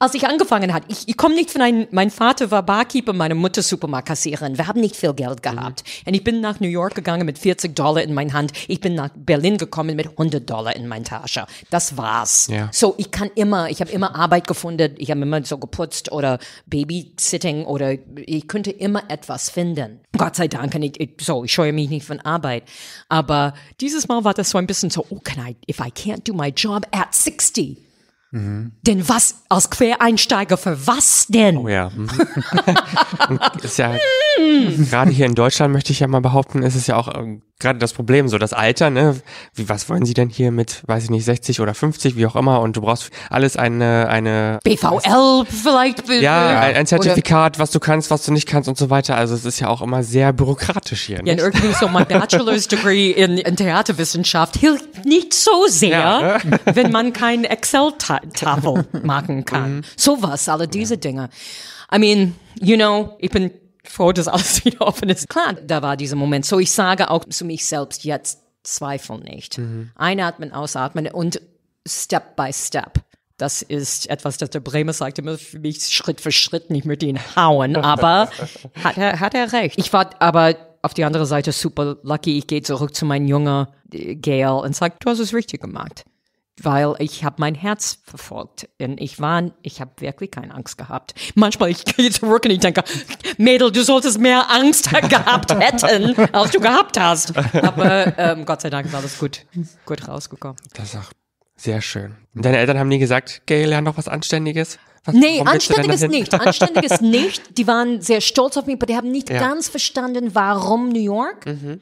als ich angefangen hat, ich, ich komme nicht von einem mein Vater war Barkeeper, meine Mutter Supermarktkassiererin. Wir haben nicht viel Geld mhm. gehabt. Mhm. Und ich bin nach New York gegangen mit 40 Dollar in mein Hand. Ich bin nach Berlin gekommen mit 100 Dollar in meine Tasche. Das war's. Ja. So, ich kann immer, ich habe immer Arbeit gefunden, ich habe immer so geputzt oder Babysitting oder ich könnte immer etwas finden. Gott sei Dank, ich, ich so, ich scheue mich nicht von Arbeit, aber aber dieses Mal war das so ein bisschen so, oh, can I, if I can't do my job at 60, Mhm. Denn was als Quereinsteiger für was denn? Oh ja. ist ja mm. gerade hier in Deutschland möchte ich ja mal behaupten, ist es ja auch ähm, gerade das Problem, so das Alter, ne? Wie, was wollen sie denn hier mit, weiß ich nicht, 60 oder 50, wie auch immer, und du brauchst alles eine, eine BVL vielleicht. Ja, ein, ein Zertifikat, oder? was du kannst, was du nicht kannst und so weiter. Also es ist ja auch immer sehr bürokratisch hier. Nicht? Ja, irgendwie so mein Bachelor's Degree in, in, Theaterwissenschaft hilft nicht so sehr, ja, ne? wenn man kein Excel-Tafel machen kann. Mhm. Sowas, alle diese Dinge. I mean, you know, ich bin froh, dass alles wieder offen ist. Klar, da war dieser Moment. So, ich sage auch zu mich selbst jetzt, zweifel nicht. Mhm. Einatmen, ausatmen und Step by Step. Das ist etwas, das der Bremer sagt immer für mich Schritt für Schritt. nicht mit ihn hauen, aber hat, er, hat er recht. Ich war aber auf die andere Seite super lucky. Ich gehe zurück zu meinem jungen Gail und sage, du hast es richtig gemacht weil ich habe mein Herz verfolgt. Und ich war, ich habe wirklich keine Angst gehabt. Manchmal, ich gehe zurück und ich denke, Mädel, du solltest mehr Angst gehabt hätten, als du gehabt hast. Aber ähm, Gott sei Dank war das gut, gut rausgekommen. Das ist auch sehr schön. Und deine Eltern haben nie gesagt, gay, lern doch was Anständiges? Nee, Warum anständiges nicht. Anständiges nicht. Die waren sehr stolz auf mich, aber die haben nicht ja. ganz verstanden, warum New York. Mhm.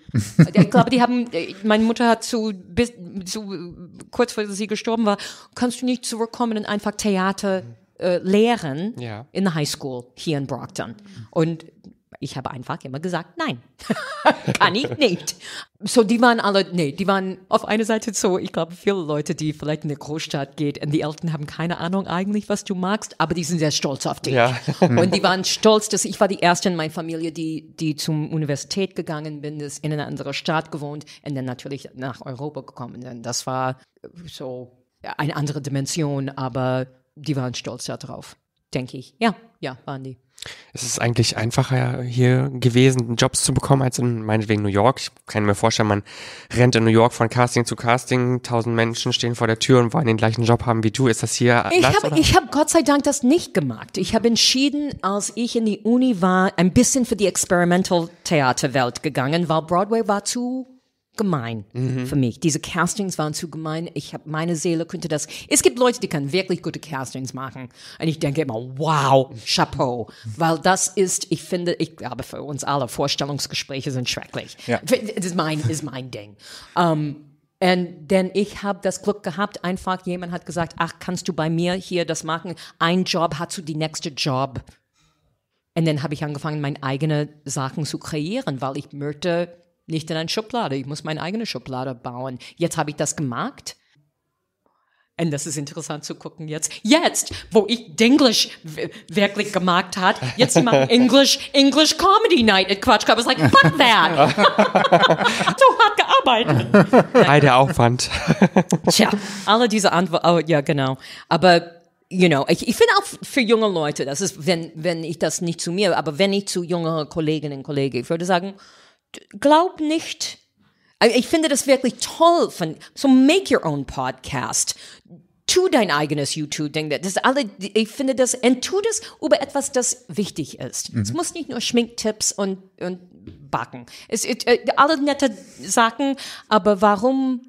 Ich glaube, die haben, äh, meine Mutter hat zu, bis, zu kurz vor sie gestorben war, kannst du nicht zurückkommen und einfach Theater äh, lehren ja. in der High School hier in Brockton. Und ich habe einfach immer gesagt, nein, kann ich nicht. So, die waren alle, nee, die waren auf einer Seite so, ich glaube, viele Leute, die vielleicht in eine Großstadt geht und die Eltern haben keine Ahnung eigentlich, was du magst, aber die sind sehr stolz auf dich. Ja. und die waren stolz, dass ich war die erste in meiner Familie, die, die zum Universität gegangen bin, ist in eine anderen Stadt gewohnt und dann natürlich nach Europa gekommen. Und das war so eine andere Dimension, aber die waren stolz darauf, denke ich. Ja, ja, waren die es ist eigentlich einfacher hier gewesen, Jobs zu bekommen, als in meinetwegen New York. Ich kann mir vorstellen, man rennt in New York von Casting zu Casting, tausend Menschen stehen vor der Tür und wollen den gleichen Job haben wie du. Ist das hier Ich habe hab Gott sei Dank das nicht gemacht. Ich habe entschieden, als ich in die Uni war, ein bisschen für die Experimental Theaterwelt gegangen, weil Broadway war zu gemein mhm. für mich. Diese Castings waren zu gemein. Ich habe meine Seele könnte das. Es gibt Leute, die können wirklich gute Castings machen. Und ich denke immer, wow, Chapeau, weil das ist, ich finde, ich glaube für uns alle Vorstellungsgespräche sind schrecklich. Ja. Das ist mein, ist mein Ding. Um, ähm, und denn ich habe das Glück gehabt, einfach jemand hat gesagt, ach, kannst du bei mir hier das machen? Ein Job, hast du die nächste Job? Und dann habe ich angefangen, meine eigenen Sachen zu kreieren, weil ich möchte nicht in eine Schublade. Ich muss meine eigene Schublade bauen. Jetzt habe ich das gemacht. Und das ist interessant zu gucken jetzt. Jetzt, wo ich Englisch wirklich gemacht hat, jetzt machen Englisch, English Comedy Night at äh, Quatsch Club. It's like fuck that. so hart gearbeitet. Bei der Aufwand. Tja, alle diese Antworten. Oh, ja, genau. Aber you know, ich, ich finde auch für junge Leute, das ist, wenn wenn ich das nicht zu mir, aber wenn ich zu jüngeren Kolleginnen und Kollegen, ich würde sagen, glaub nicht. Ich finde das wirklich toll von, so make your own podcast. Tu dein eigenes YouTube-Ding. Das alle, ich finde das, und tu das über etwas, das wichtig ist. Mhm. Es muss nicht nur Schminktipps und, und Backen. Es, es, äh, alle nette Sachen, aber warum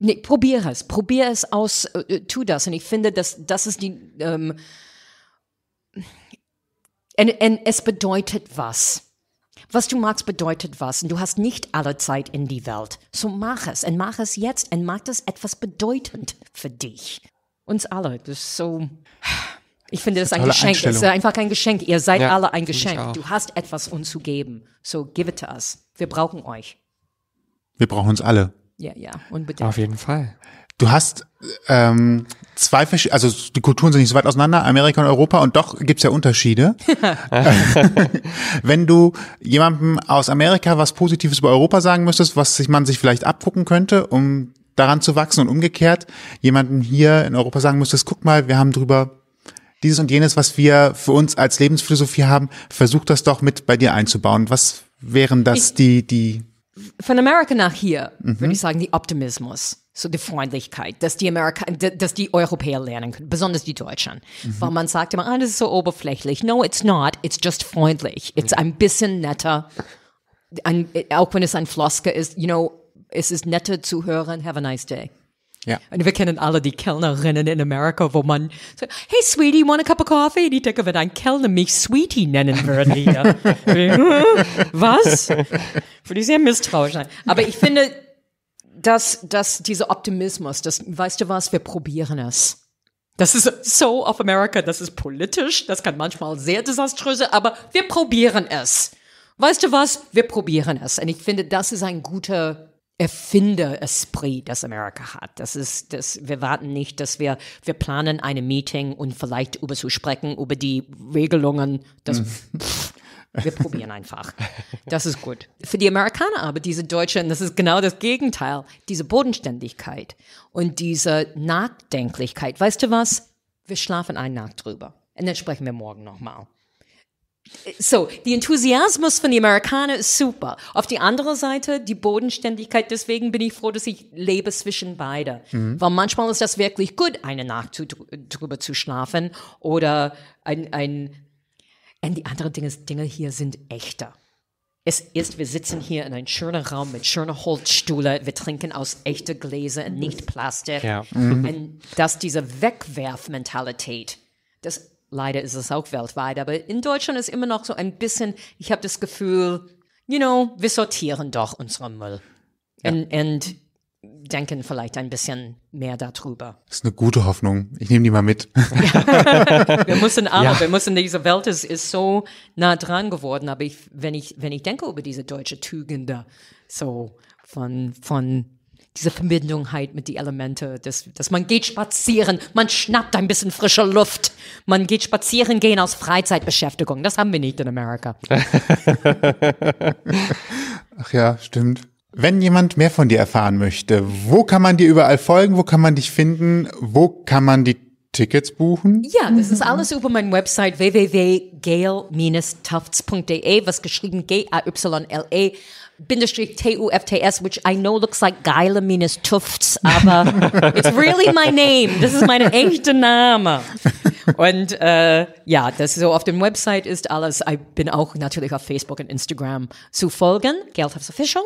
Nee, probier es, probier es aus, äh, äh tu das. Und ich finde, dass das ist die. Ähm, und, und es bedeutet was was du magst, bedeutet was. Und du hast nicht alle Zeit in die Welt. So mach es und mach es jetzt und mach das etwas bedeutend für dich. Uns alle. Das ist so. Ich finde das, das ein Geschenk. Es ist einfach kein Geschenk. Ihr seid ja, alle ein Geschenk. Du hast etwas uns zu geben. So give it to us. Wir brauchen euch. Wir brauchen uns alle. Ja, ja, unbedingt. Auf jeden Fall du hast ähm, zwei verschiedene, also die Kulturen sind nicht so weit auseinander, Amerika und Europa, und doch gibt's ja Unterschiede. Wenn du jemandem aus Amerika was Positives über Europa sagen müsstest, was sich man sich vielleicht abgucken könnte, um daran zu wachsen und umgekehrt jemandem hier in Europa sagen müsstest, guck mal, wir haben drüber dieses und jenes, was wir für uns als Lebensphilosophie haben, versuch das doch mit bei dir einzubauen. Was wären das ich, die, die? Von Amerika nach hier, mhm. würde ich sagen, die Optimismus so die Freundlichkeit, dass die Amerika, dass die Europäer lernen können, besonders die Deutschen. Mhm. Weil man sagt immer, ah, das ist so oberflächlich. No, it's not. It's just freundlich. It's mhm. ein bisschen netter. Ein, auch wenn es ein Floske ist, you know, es ist netter zu hören. Have a nice day. Ja. Und wir kennen alle die Kellnerinnen in Amerika, wo man so, hey Sweetie, want a cup of coffee? Und ich denke, wenn ein Kellner mich Sweetie nennen würde hier, was? Würde ich sehr misstrauisch sein. Aber ich finde, dass, dass dieser Optimismus, das, weißt du was, wir probieren es. Das ist so of America, das ist politisch, das kann manchmal sehr desaströse, aber wir probieren es. Weißt du was? Wir probieren es. Und ich finde, das ist ein guter Erfinder-Esprit, das Amerika hat. Das ist, das, wir warten nicht, dass wir, wir planen eine Meeting und vielleicht über zu sprechen, über die Regelungen, das, mhm. pff, wir probieren einfach. Das ist gut. Für die Amerikaner aber diese Deutschen, das ist genau das Gegenteil, diese Bodenständigkeit und diese Nachdenklichkeit. Weißt du was? Wir schlafen eine Nacht drüber. Und dann sprechen wir morgen nochmal. So, die Enthusiasmus von den Amerikanern ist super. Auf die andere Seite die Bodenständigkeit. Deswegen bin ich froh, dass ich lebe zwischen beide. Mhm. Weil manchmal ist das wirklich gut, eine Nacht drüber zu schlafen oder ein, ein die anderen Dinge, Dinge hier sind echter. Es ist, wir sitzen hier in einem schönen Raum mit schönen Holzstühle, wir trinken aus echten Gläsern und nicht Plastik. Ja. Mhm. Und dass diese Wegwerfmentalität, das leider ist es auch weltweit, aber in Deutschland ist immer noch so ein bisschen, ich habe das Gefühl, you know, wir sortieren doch unseren Müll. Ja. Und, und denken vielleicht ein bisschen mehr darüber. Das ist eine gute Hoffnung. Ich nehme die mal mit. Ja. wir müssen aber, ja. wir müssen, diese Welt ist, ist so nah dran geworden. Aber ich, wenn, ich, wenn ich denke über diese deutsche Tugende, äh, so von, von diese Verbindung halt mit den Elemente, dass, dass man geht spazieren, man schnappt ein bisschen frische Luft, man geht spazieren gehen aus Freizeitbeschäftigung. Das haben wir nicht in Amerika. Ach ja, stimmt. Wenn jemand mehr von dir erfahren möchte, wo kann man dir überall folgen? Wo kann man dich finden? Wo kann man die Tickets buchen? Ja, das ist mhm. alles über meine Website www.gale-tufts.de, was geschrieben G-A-Y-L-E. Bindestrich T-U-F-T-S, which I know looks like Geile minus Tufts, aber it's really my name. This is mein echter Name. Und äh, ja, das so auf dem Website ist alles. Ich bin auch natürlich auf Facebook und Instagram zu folgen, Geldhaus Official.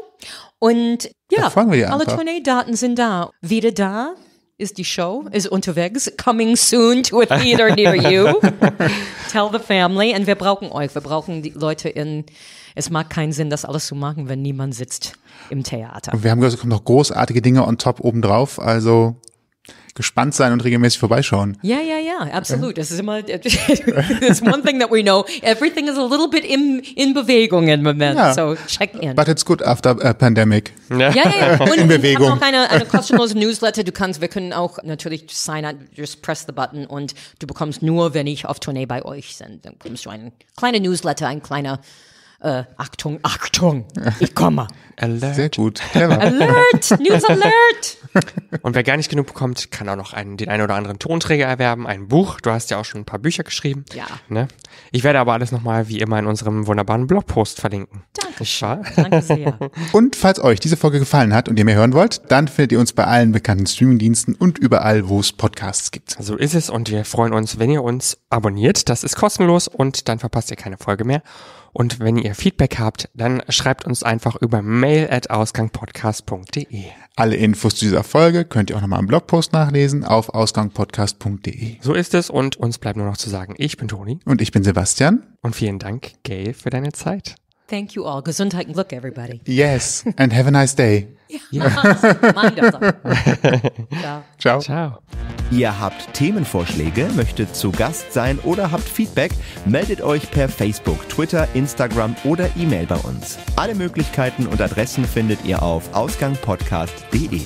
Und ja, alle Tourneedaten sind da. Wieder da ist die Show, ist unterwegs. Coming soon to a theater near you. Tell the family. Und wir brauchen euch. Wir brauchen die Leute in. Es macht keinen Sinn, das alles zu machen, wenn niemand sitzt im Theater. Und wir haben gehört, es kommen noch großartige Dinge on top obendrauf. Also gespannt sein und regelmäßig vorbeischauen. Ja, ja, ja, absolut. Das ist immer, it's one thing that we know. Everything is a little bit in, in Bewegung im Moment. Ja. So check in. But it's good after a pandemic. Ja, ja, ja. Und in Bewegung. Wir haben auch eine, eine kostenlose Newsletter. Du kannst, wir können auch natürlich sign up, just press the button und du bekommst nur, wenn ich auf Tournee bei euch bin, dann bekommst du einen kleinen Newsletter, ein kleiner äh, Achtung, Achtung, ich komme. Alert. Sehr gut. Alert, News Alert. Und wer gar nicht genug bekommt, kann auch noch einen, den einen oder anderen Tonträger erwerben, ein Buch. Du hast ja auch schon ein paar Bücher geschrieben. Ja. Ne? Ich werde aber alles nochmal wie immer in unserem wunderbaren Blogpost verlinken. Danke. Schau. Danke sehr. Und falls euch diese Folge gefallen hat und ihr mehr hören wollt, dann findet ihr uns bei allen bekannten Streamingdiensten und überall, wo es Podcasts gibt. So ist es und wir freuen uns, wenn ihr uns abonniert. Das ist kostenlos und dann verpasst ihr keine Folge mehr. Und wenn ihr Feedback habt, dann schreibt uns einfach über mail at ausgangpodcast.de. Alle Infos zu dieser Folge könnt ihr auch nochmal im Blogpost nachlesen auf ausgangpodcast.de. So ist es und uns bleibt nur noch zu sagen, ich bin Toni. Und ich bin Sebastian. Und vielen Dank, Gail, für deine Zeit. Thank you all. Gesundheit und Glück, everybody. Yes, and have a nice day. ja. Ciao. Ciao. Ihr habt Themenvorschläge, möchtet zu Gast sein oder habt Feedback, meldet euch per Facebook, Twitter, Instagram oder E-Mail bei uns. Alle Möglichkeiten und Adressen findet ihr auf ausgangpodcast.de.